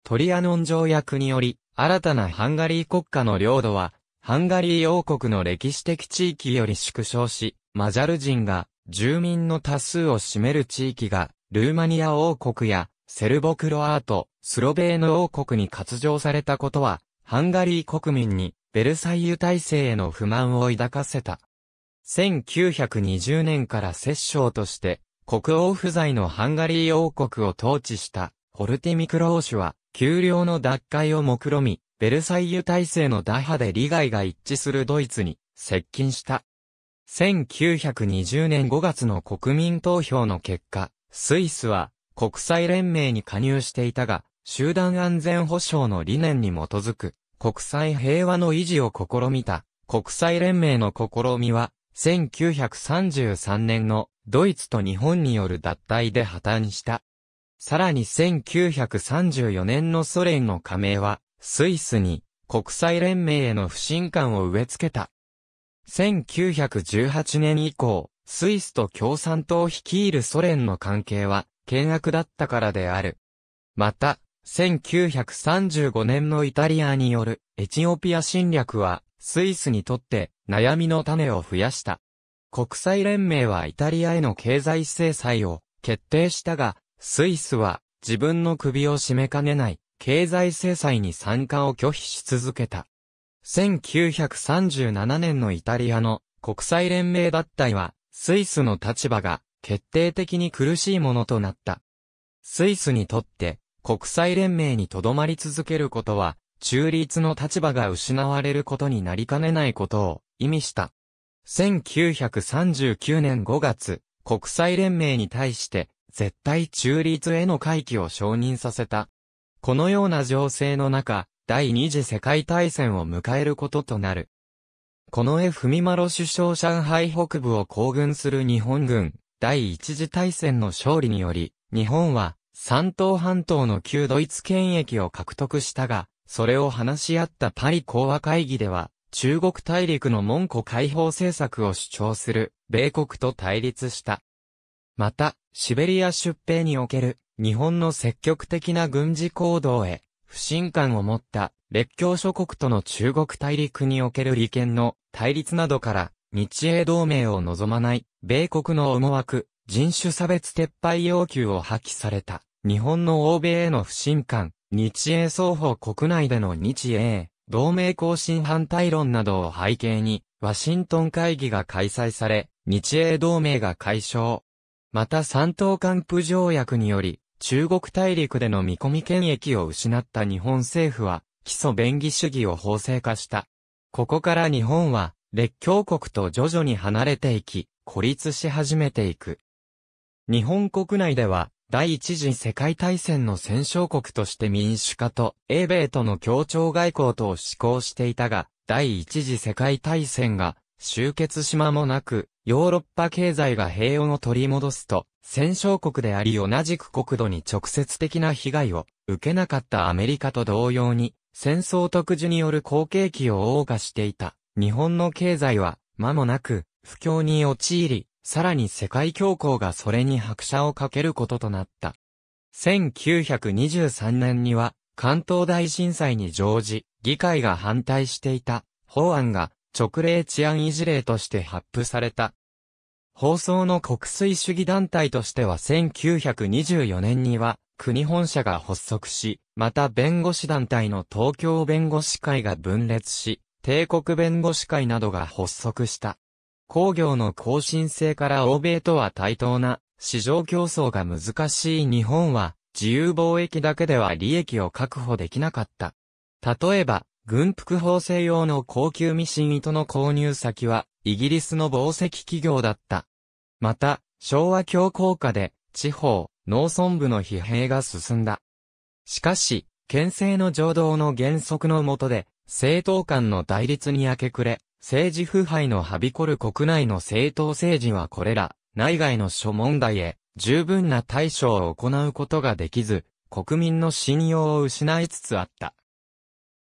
トリアノン条約により、新たなハンガリー国家の領土は、ハンガリー王国の歴史的地域より縮小し、マジャル人が住民の多数を占める地域が、ルーマニア王国やセルボクロアート、スロベーヌ王国に割譲されたことは、ハンガリー国民にベルサイユ体制への不満を抱かせた。1920年から摂政として、国王不在のハンガリー王国を統治した、ホルティミクロー氏は、給料の脱回を目論み、ベルサイユ体制の打破で利害が一致するドイツに接近した。1920年5月の国民投票の結果、スイスは国際連盟に加入していたが、集団安全保障の理念に基づく国際平和の維持を試みた国際連盟の試みは、1933年のドイツと日本による脱退で破綻した。さらに1934年のソ連の加盟は、スイスに国際連盟への不信感を植え付けた。1918年以降、スイスと共産党を率いるソ連の関係は、険悪だったからである。また、1935年のイタリアによるエチオピア侵略はスイスにとって悩みの種を増やした。国際連盟はイタリアへの経済制裁を決定したが、スイスは自分の首を絞めかねない経済制裁に参加を拒否し続けた。1937年のイタリアの国際連盟脱退はスイスの立場が決定的に苦しいものとなった。スイスにとって国際連盟にとどまり続けることは、中立の立場が失われることになりかねないことを意味した。1939年5月、国際連盟に対して絶対中立への回帰を承認させた。このような情勢の中、第二次世界大戦を迎えることとなる。この絵マ丸首相上海北部を行軍する日本軍、第一次大戦の勝利により、日本は三島半島の旧ドイツ権益を獲得したが、それを話し合ったパリ講和会議では、中国大陸の門戸解放政策を主張する米国と対立した。また、シベリア出兵における日本の積極的な軍事行動へ不信感を持った列強諸国との中国大陸における利権の対立などから日英同盟を望まない米国の思惑、人種差別撤廃要求を破棄された。日本の欧米への不信感、日英双方国内での日英、同盟更新反対論などを背景に、ワシントン会議が開催され、日英同盟が解消。また三島間不条約により、中国大陸での見込み権益を失った日本政府は、基礎便宜主義を法制化した。ここから日本は、列強国と徐々に離れていき、孤立し始めていく。日本国内では、第一次世界大戦の戦勝国として民主化と、英米との協調外交とを施行していたが、第一次世界大戦が終結しまもなく、ヨーロッパ経済が平穏を取り戻すと、戦勝国であり同じく国土に直接的な被害を受けなかったアメリカと同様に、戦争特需による好景気を謳歌していた。日本の経済は、間もなく、不況に陥り、さらに世界恐慌がそれに拍車をかけることとなった。1923年には、関東大震災に乗じ、議会が反対していた法案が直令治安維持令として発布された。放送の国粋主義団体としては1924年には国本社が発足し、また弁護士団体の東京弁護士会が分裂し、帝国弁護士会などが発足した。工業の更新性から欧米とは対等な市場競争が難しい日本は自由貿易だけでは利益を確保できなかった。例えば、軍服縫製用の高級ミシン糸の購入先はイギリスの紡石企業だった。また、昭和強硬下で地方、農村部の疲弊が進んだ。しかし、県政の情動の原則の下で、政党間の対立に明け暮れ、政治腐敗のはびこる国内の政党政治はこれら、内外の諸問題へ、十分な対処を行うことができず、国民の信用を失いつつあった。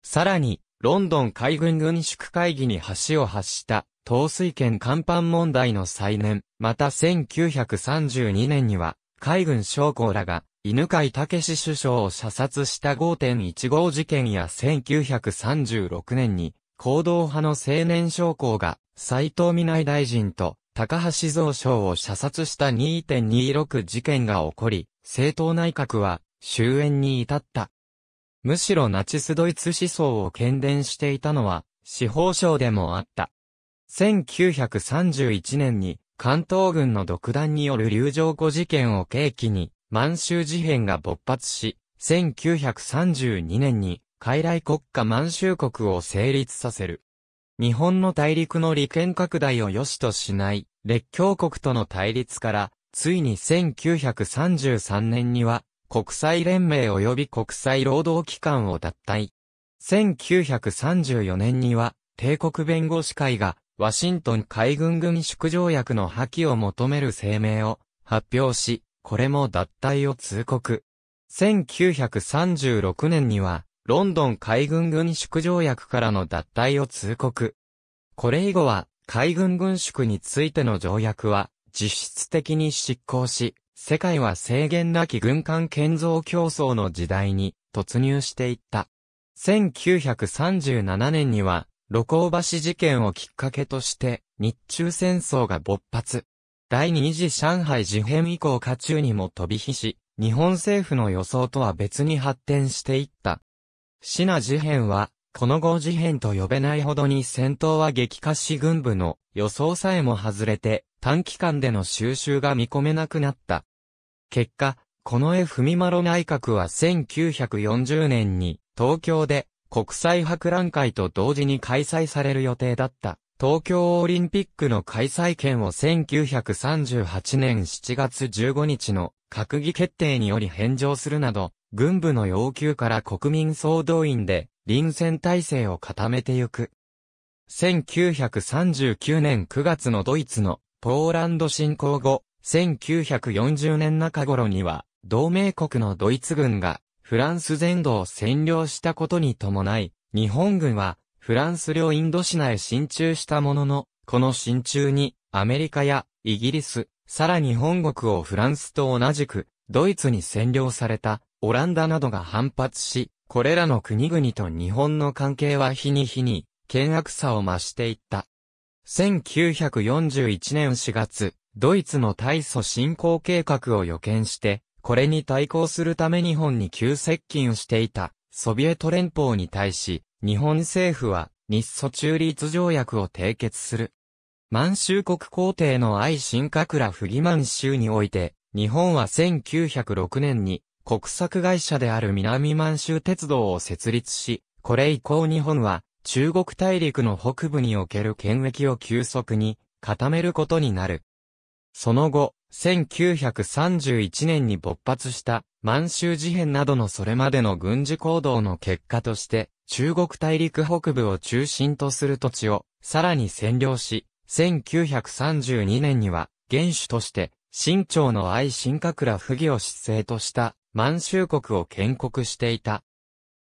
さらに、ロンドン海軍軍縮会議に橋を発した、統水権甲板問題の再燃、また1932年には、海軍将校らが、犬飼武首相を射殺した5.15事件や1936年に、行動派の青年将校が、斎藤美内大臣と高橋蔵省を射殺した2.26事件が起こり、政党内閣は終焉に至った。むしろナチスドイツ思想を喧伝していたのは、司法省でもあった。1931年に、関東軍の独断による流浄庫事件を契機に、満州事変が勃発し、1932年に傀儡国家満州国を成立させる。日本の大陸の利権拡大を良しとしない列強国との対立から、ついに1933年には国際連盟及び国際労働機関を脱退。1934年には帝国弁護士会がワシントン海軍軍縮条約の破棄を求める声明を発表し、これも脱退を通告。1936年にはロンドン海軍軍縮条約からの脱退を通告。これ以後は、海軍軍縮についての条約は、実質的に執行し、世界は制限なき軍艦建造競争の時代に突入していった。1937年には、露光橋事件をきっかけとして、日中戦争が勃発。第二次上海事変以降家中にも飛び火し、日本政府の予想とは別に発展していった。シナ事変は、この後事変と呼べないほどに戦闘は激化し軍部の予想さえも外れて、短期間での収集が見込めなくなった。結果、この絵まろ内閣は1940年に東京で国際博覧会と同時に開催される予定だった東京オリンピックの開催権を1938年7月15日の閣議決定により返上するなど、軍部の要求から国民総動員で臨戦体制を固めてゆく。1939年9月のドイツのポーランド侵攻後、1940年中頃には、同盟国のドイツ軍がフランス全土を占領したことに伴い、日本軍はフランス領インドシナへ進駐したものの、この進駐にアメリカやイギリス、さらに本国をフランスと同じく、ドイツに占領された、オランダなどが反発し、これらの国々と日本の関係は日に日に、険悪さを増していった。1941年4月、ドイツの大祖侵攻計画を予見して、これに対抗するため日本に急接近していた、ソビエト連邦に対し、日本政府は、日ソ中立条約を締結する。満州国皇帝の愛新閣羅不義満州において、日本は1906年に国策会社である南満州鉄道を設立し、これ以降日本は中国大陸の北部における権益を急速に固めることになる。その後、1931年に勃発した満州事変などのそれまでの軍事行動の結果として、中国大陸北部を中心とする土地をさらに占領し、1932年には、元首として、清朝の愛新閣ら不義を失勢とした満州国を建国していた。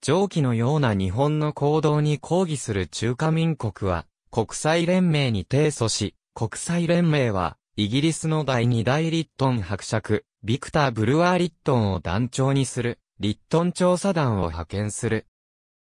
上記のような日本の行動に抗議する中華民国は、国際連盟に提訴し、国際連盟は、イギリスの第二大リットン伯爵、ビクター・ブルワー・リットンを団長にする、リットン調査団を派遣する。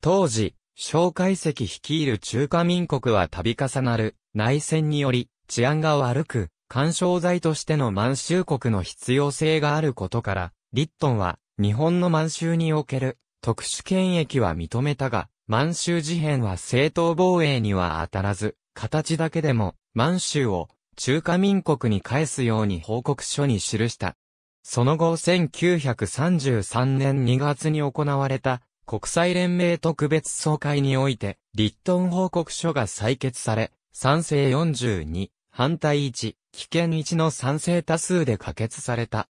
当時、蒋介石率いる中華民国は度重なる内戦により治安が悪く、干渉剤としての満州国の必要性があることから、リットンは日本の満州における特殊権益は認めたが、満州事変は正当防衛には当たらず、形だけでも満州を中華民国に返すように報告書に記した。その後1933年2月に行われた国際連盟特別総会において、リットン報告書が採決され、賛成42、反対1、危険1の賛成多数で可決された。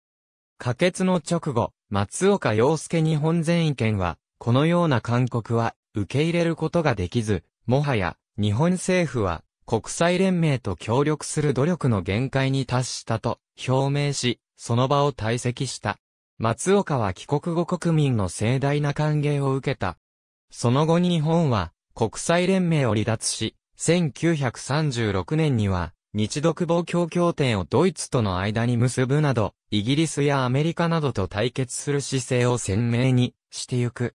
可決の直後、松岡洋介日本全意見は、このような勧告は受け入れることができず、もはや日本政府は国際連盟と協力する努力の限界に達したと表明し、その場を退席した。松岡は帰国後国民の盛大な歓迎を受けた。その後日本は国際連盟を離脱し、1936年には日独防共協定をドイツとの間に結ぶなど、イギリスやアメリカなどと対決する姿勢を鮮明にしてゆく。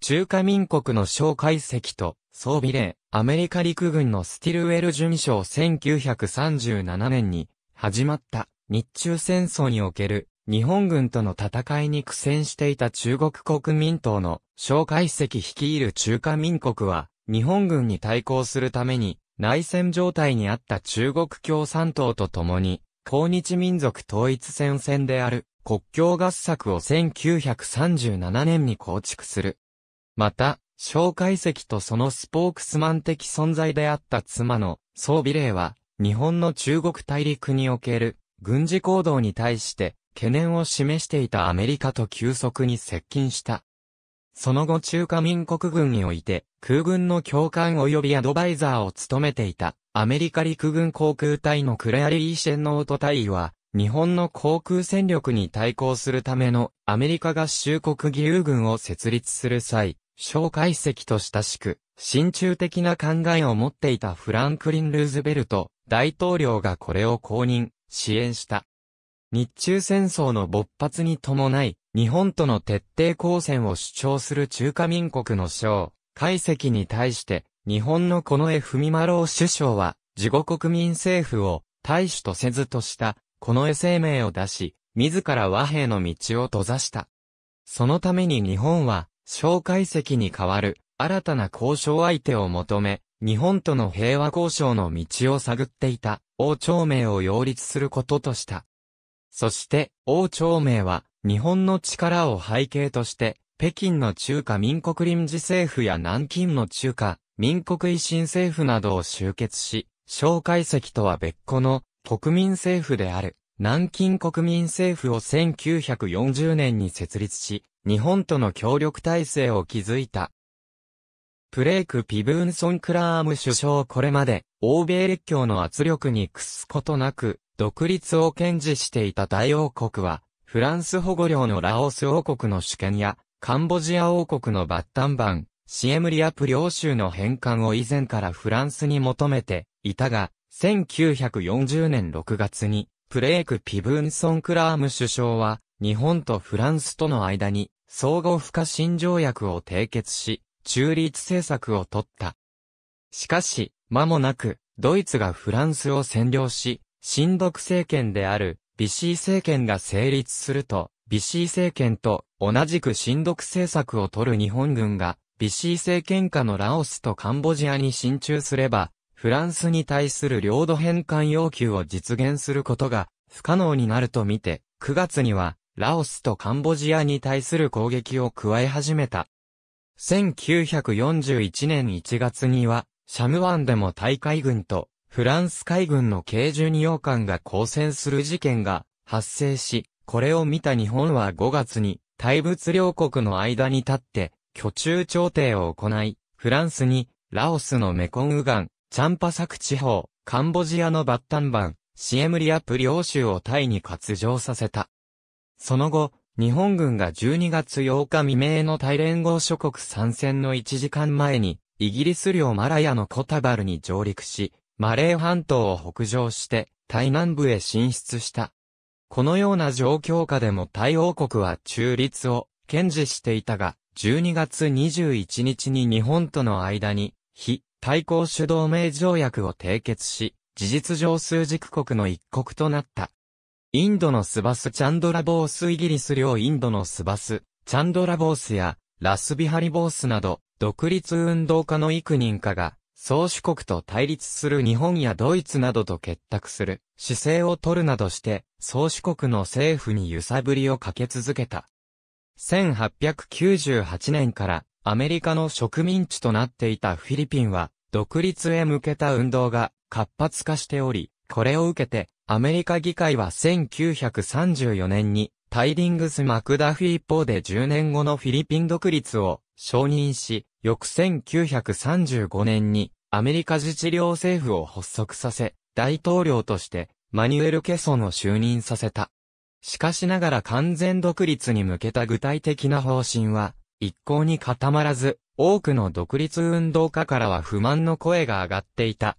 中華民国の小介析と装備令、アメリカ陸軍のスティルウェル準将1937年に始まった日中戦争における日本軍との戦いに苦戦していた中国国民党の蒋介石率いる中華民国は、日本軍に対抗するために、内戦状態にあった中国共産党と共に、抗日民族統一戦線である国境合作を1937年に構築する。また、小介石とそのスポークスマン的存在であった妻の総美霊は、日本の中国大陸における軍事行動に対して懸念を示していたアメリカと急速に接近した。その後中華民国軍において空軍の教官及びアドバイザーを務めていたアメリカ陸軍航空隊のクレアリー・シェンノート隊は日本の航空戦力に対抗するためのアメリカ合衆国義勇軍を設立する際、蒋介石と親しく、親中的な考えを持っていたフランクリン・ルーズベルト大統領がこれを公認、支援した。日中戦争の勃発に伴い、日本との徹底抗戦を主張する中華民国の省、解析に対して、日本のこの江文丸郎首相は、自己国民政府を大使とせずとした、この江声明を出し、自ら和平の道を閉ざした。そのために日本は、小解石に代わる、新たな交渉相手を求め、日本との平和交渉の道を探っていた、王朝名を擁立することとした。そして、王朝明は、日本の力を背景として、北京の中華民国臨時政府や南京の中華民国維新政府などを集結し、蒋介石とは別個の国民政府である南京国民政府を1940年に設立し、日本との協力体制を築いた。プレイク・ピブーンソン・クラーム首相これまで、欧米列強の圧力に屈すことなく、独立を堅持していた大王国は、フランス保護領のラオス王国の主権や、カンボジア王国のバッタンバン、シエムリアプ領州の返還を以前からフランスに求めていたが、1940年6月に、プレーク・ピブーンソン・クラーム首相は、日本とフランスとの間に、相互不可侵条約を締結し、中立政策を取った。しかし、間もなく、ドイツがフランスを占領し、親独政権である、ビシー政権が成立すると、ビシー政権と同じく親独政策を取る日本軍が、ビシー政権下のラオスとカンボジアに進駐すれば、フランスに対する領土返還要求を実現することが不可能になるとみて、9月には、ラオスとカンボジアに対する攻撃を加え始めた。1941年1月には、シャムワンでも大海軍とフランス海軍の軽巡洋艦が交戦する事件が発生し、これを見た日本は5月に、大仏両国の間に立って、居中調停を行い、フランスに、ラオスのメコンウガン、チャンパサク地方、カンボジアのバッタンバン、シエムリアプ領州をタイに割上させた。その後、日本軍が12月8日未明の大連合諸国参戦の1時間前に、イギリス領マラヤのコタバルに上陸し、マレー半島を北上して、台南部へ進出した。このような状況下でもイ王国は中立を堅持していたが、12月21日に日本との間に、非対抗主導名条約を締結し、事実上数軸国の一国となった。インドのスバスチャンドラボースイギリス領インドのスバス、チャンドラボースやラスビハリボースなど、独立運動家の幾人かが、宗主国と対立する日本やドイツなどと結託する姿勢を取るなどして、宗主国の政府に揺さぶりをかけ続けた。1898年からアメリカの植民地となっていたフィリピンは、独立へ向けた運動が活発化しており、これを受けて、アメリカ議会は1934年にタイディングス・マクダフィ一方で10年後のフィリピン独立を承認し、翌1935年にアメリカ自治領政府を発足させ、大統領としてマニュエル・ケソンを就任させた。しかしながら完全独立に向けた具体的な方針は、一向に固まらず、多くの独立運動家からは不満の声が上がっていた。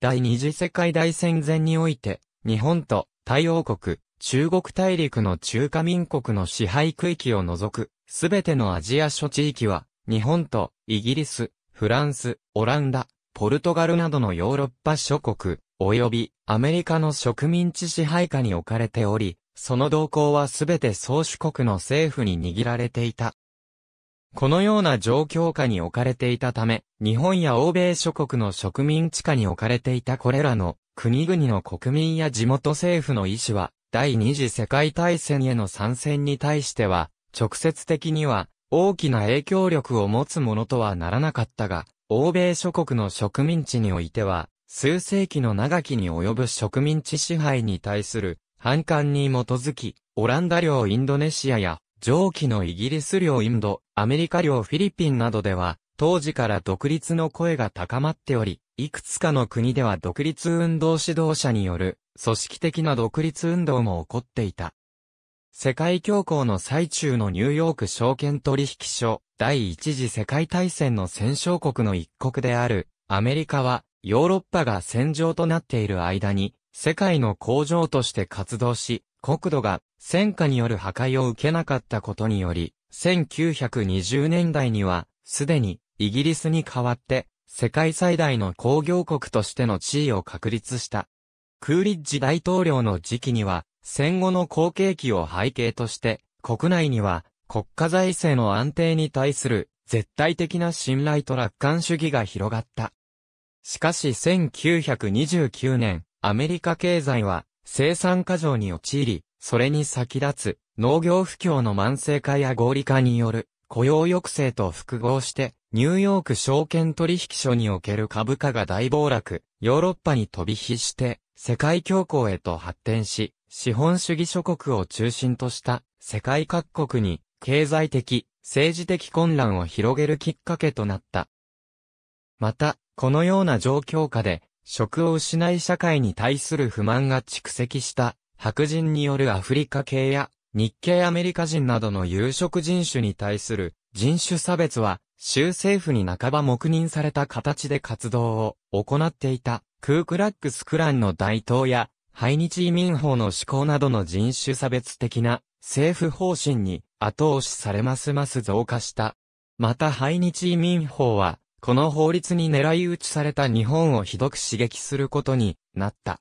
第二次世界大戦前において、日本と太陽国、中国大陸の中華民国の支配区域を除く、すべてのアジア諸地域は、日本とイギリス、フランス、オランダ、ポルトガルなどのヨーロッパ諸国、及びアメリカの植民地支配下に置かれており、その動向はすべて宗主国の政府に握られていた。このような状況下に置かれていたため、日本や欧米諸国の植民地下に置かれていたこれらの国々の国民や地元政府の意思は、第二次世界大戦への参戦に対しては、直接的には大きな影響力を持つものとはならなかったが、欧米諸国の植民地においては、数世紀の長きに及ぶ植民地支配に対する反感に基づき、オランダ領インドネシアや、上記のイギリス領インド、アメリカ領フィリピンなどでは、当時から独立の声が高まっており、いくつかの国では独立運動指導者による組織的な独立運動も起こっていた。世界恐慌の最中のニューヨーク証券取引所第一次世界大戦の戦勝国の一国であるアメリカはヨーロッパが戦場となっている間に世界の工場として活動し国土が戦火による破壊を受けなかったことにより1920年代にはすでにイギリスに代わって世界最大の工業国としての地位を確立した。クーリッジ大統領の時期には、戦後の後継期を背景として、国内には国家財政の安定に対する絶対的な信頼と楽観主義が広がった。しかし1929年、アメリカ経済は生産過剰に陥り、それに先立つ農業不況の慢性化や合理化による雇用抑制と複合して、ニューヨーク証券取引所における株価が大暴落、ヨーロッパに飛び火して、世界恐慌へと発展し、資本主義諸国を中心とした世界各国に経済的、政治的混乱を広げるきっかけとなった。また、このような状況下で、職を失い社会に対する不満が蓄積した白人によるアフリカ系や日系アメリカ人などの有色人種に対する人種差別は、州政府に半ば黙認された形で活動を行っていた、クークラックスクランの大統や、排日移民法の施行などの人種差別的な政府方針に後押しされますます増加した。また排日移民法は、この法律に狙い撃ちされた日本をひどく刺激することになった。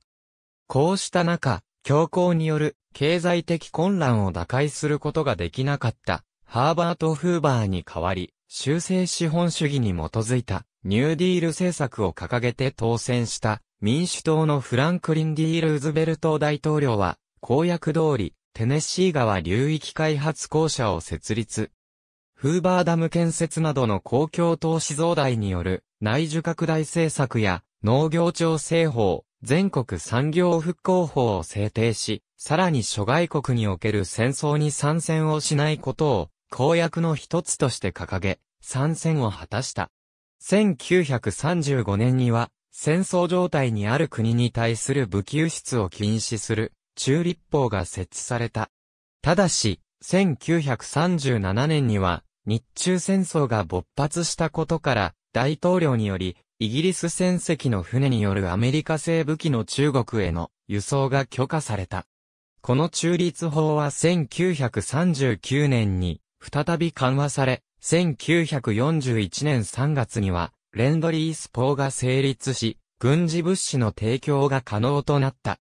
こうした中、強行による経済的混乱を打開することができなかったハーバート・フーバーに代わり、修正資本主義に基づいたニューディール政策を掲げて当選した民主党のフランクリン・ディー・ルウズベルト大統領は公約通りテネシー川流域開発公社を設立。フーバーダム建設などの公共投資増大による内需拡大政策や農業調整法、全国産業復興法を制定し、さらに諸外国における戦争に参戦をしないことを公約の一つとして掲げ、参戦を果たした。1935年には、戦争状態にある国に対する武器輸出を禁止する中立法が設置された。ただし、1937年には、日中戦争が勃発したことから、大統領により、イギリス船籍の船によるアメリカ製武器の中国への輸送が許可された。この中立法は1939年に再び緩和され、1941年3月にはレンドリース法が成立し、軍事物資の提供が可能となった。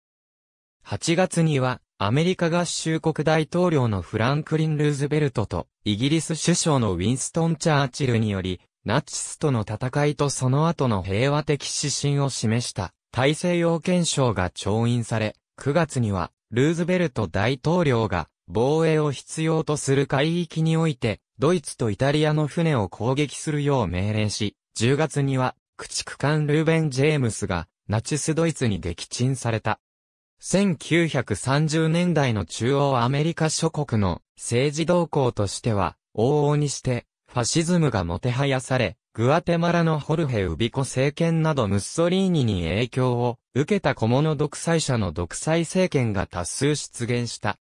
8月にはアメリカ合衆国大統領のフランクリン・ルーズベルトとイギリス首相のウィンストン・チャーチルによりナチスとの戦いとその後の平和的指針を示した大西洋憲章が調印され、9月にはルーズベルト大統領が防衛を必要とする海域において、ドイツとイタリアの船を攻撃するよう命令し、10月には駆逐艦ルーベン・ジェームスがナチスドイツに撃沈された。1930年代の中央アメリカ諸国の政治動向としては、往々にしてファシズムがもてはやされ、グアテマラのホルヘ・ウビコ政権などムッソリーニに影響を受けた小物独裁者の独裁政権が多数出現した。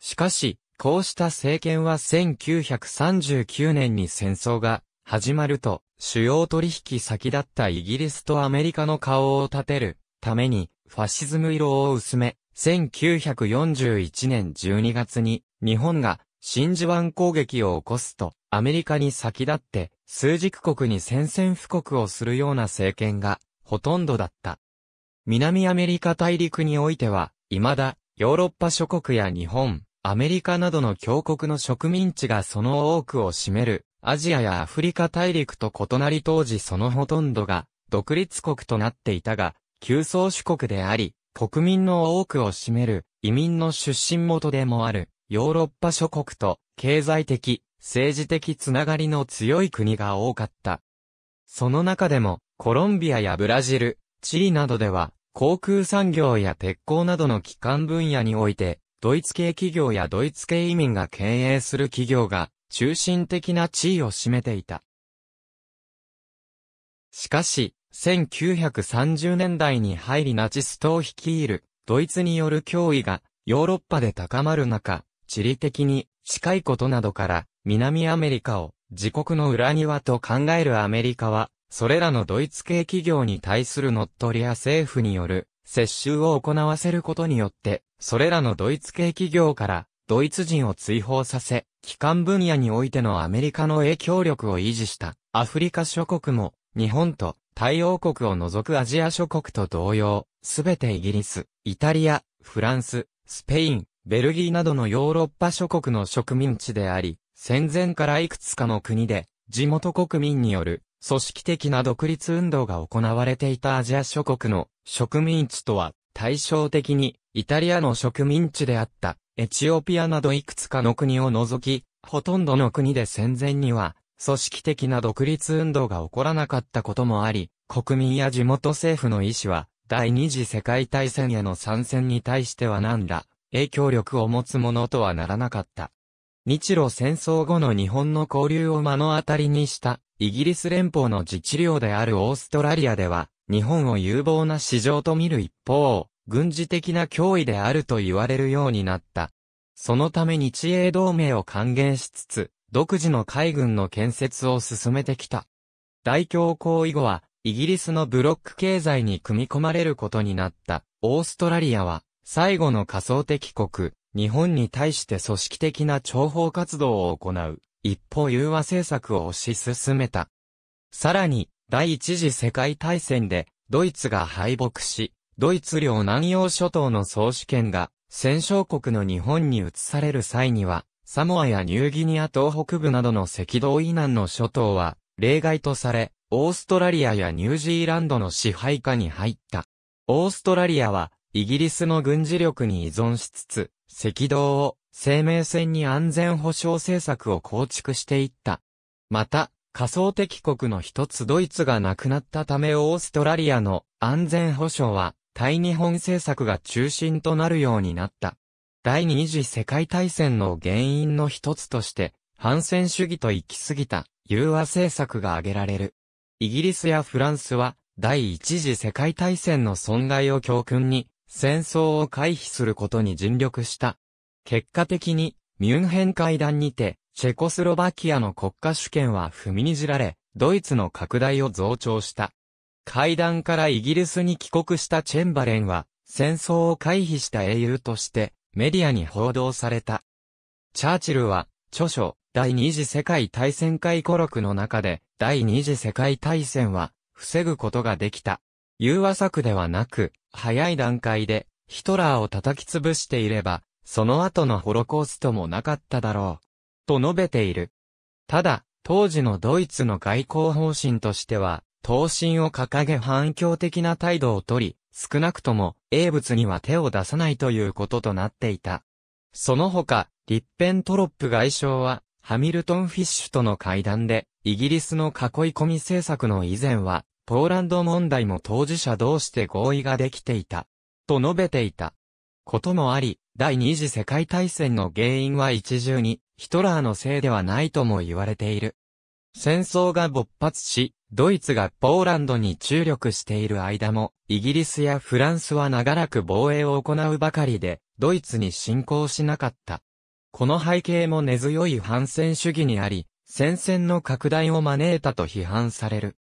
しかし、こうした政権は1939年に戦争が始まると、主要取引先だったイギリスとアメリカの顔を立てるために、ファシズム色を薄め、1941年12月に日本が真珠湾攻撃を起こすと、アメリカに先立って、数軸国に宣戦布告をするような政権が、ほとんどだった。南アメリカ大陸においては、未だ、ヨーロッパ諸国や日本、アメリカなどの強国の植民地がその多くを占める、アジアやアフリカ大陸と異なり当時そのほとんどが、独立国となっていたが、旧宗主国であり、国民の多くを占める、移民の出身元でもある。ヨーロッパ諸国と経済的、政治的つながりの強い国が多かった。その中でも、コロンビアやブラジル、チリなどでは、航空産業や鉄鋼などの基幹分野において、ドイツ系企業やドイツ系移民が経営する企業が、中心的な地位を占めていた。しかし、1930年代に入りナチス党を率いる、ドイツによる脅威が、ヨーロッパで高まる中、地理的に近いことなどから、南アメリカを自国の裏庭と考えるアメリカは、それらのドイツ系企業に対する乗っ取りや政府による接収を行わせることによって、それらのドイツ系企業からドイツ人を追放させ、機関分野においてのアメリカの影響力を維持したアフリカ諸国も日本と太陽国を除くアジア諸国と同様、すべてイギリス、イタリア、フランス、スペイン、ベルギーなどのヨーロッパ諸国の植民地であり、戦前からいくつかの国で、地元国民による組織的な独立運動が行われていたアジア諸国の植民地とは対照的にイタリアの植民地であったエチオピアなどいくつかの国を除き、ほとんどの国で戦前には組織的な独立運動が起こらなかったこともあり、国民や地元政府の意思は第二次世界大戦への参戦に対しては何ら影響力を持つものとはならなかった。日露戦争後の日本の交流を目の当たりにした、イギリス連邦の自治領であるオーストラリアでは、日本を有望な市場と見る一方、軍事的な脅威であると言われるようになった。そのため日英同盟を還元しつつ、独自の海軍の建設を進めてきた。大恐慌以後は、イギリスのブロック経済に組み込まれることになった、オーストラリアは、最後の仮想敵国、日本に対して組織的な諜報活動を行う、一方融和政策を推し進めた。さらに、第一次世界大戦で、ドイツが敗北し、ドイツ領南洋諸島の総主権が、戦勝国の日本に移される際には、サモアやニューギニア東北部などの赤道以南の諸島は、例外とされ、オーストラリアやニュージーランドの支配下に入った。オーストラリアは、イギリスの軍事力に依存しつつ、赤道を生命線に安全保障政策を構築していった。また、仮想敵国の一つドイツが亡くなったためオーストラリアの安全保障は対日本政策が中心となるようになった。第二次世界大戦の原因の一つとして、反戦主義と行き過ぎた融和政策が挙げられる。イギリスやフランスは第一次世界大戦の損害を教訓に戦争を回避することに尽力した。結果的に、ミュンヘン会談にて、チェコスロバキアの国家主権は踏みにじられ、ドイツの拡大を増長した。会談からイギリスに帰国したチェンバレンは、戦争を回避した英雄として、メディアに報道された。チャーチルは、著書、第二次世界大戦回顧録の中で、第二次世界大戦は、防ぐことができた。融和策ではなく、早い段階でヒトラーを叩き潰していれば、その後のホロコーストもなかっただろう。と述べている。ただ、当時のドイツの外交方針としては、闘神を掲げ反響的な態度をとり、少なくとも、英物には手を出さないということとなっていた。その他、リッペントロップ外相は、ハミルトン・フィッシュとの会談で、イギリスの囲い込み政策の以前は、ポーランド問題も当事者同士で合意ができていた。と述べていた。こともあり、第二次世界大戦の原因は一重に、ヒトラーのせいではないとも言われている。戦争が勃発し、ドイツがポーランドに注力している間も、イギリスやフランスは長らく防衛を行うばかりで、ドイツに侵攻しなかった。この背景も根強い反戦主義にあり、戦線の拡大を招いたと批判される。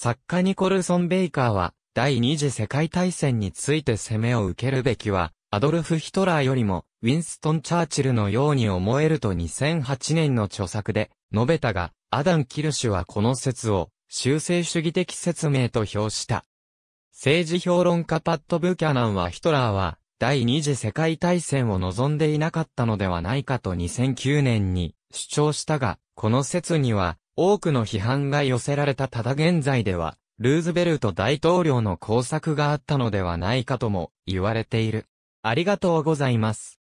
作家ニコルソン・ベイカーは、第二次世界大戦について攻めを受けるべきは、アドルフ・ヒトラーよりも、ウィンストン・チャーチルのように思えると2008年の著作で、述べたが、アダン・キルシュはこの説を、修正主義的説明と評した。政治評論家パット・ブキャナンはヒトラーは、第二次世界大戦を望んでいなかったのではないかと2009年に主張したが、この説には多くの批判が寄せられたただ現在では、ルーズベルト大統領の工作があったのではないかとも言われている。ありがとうございます。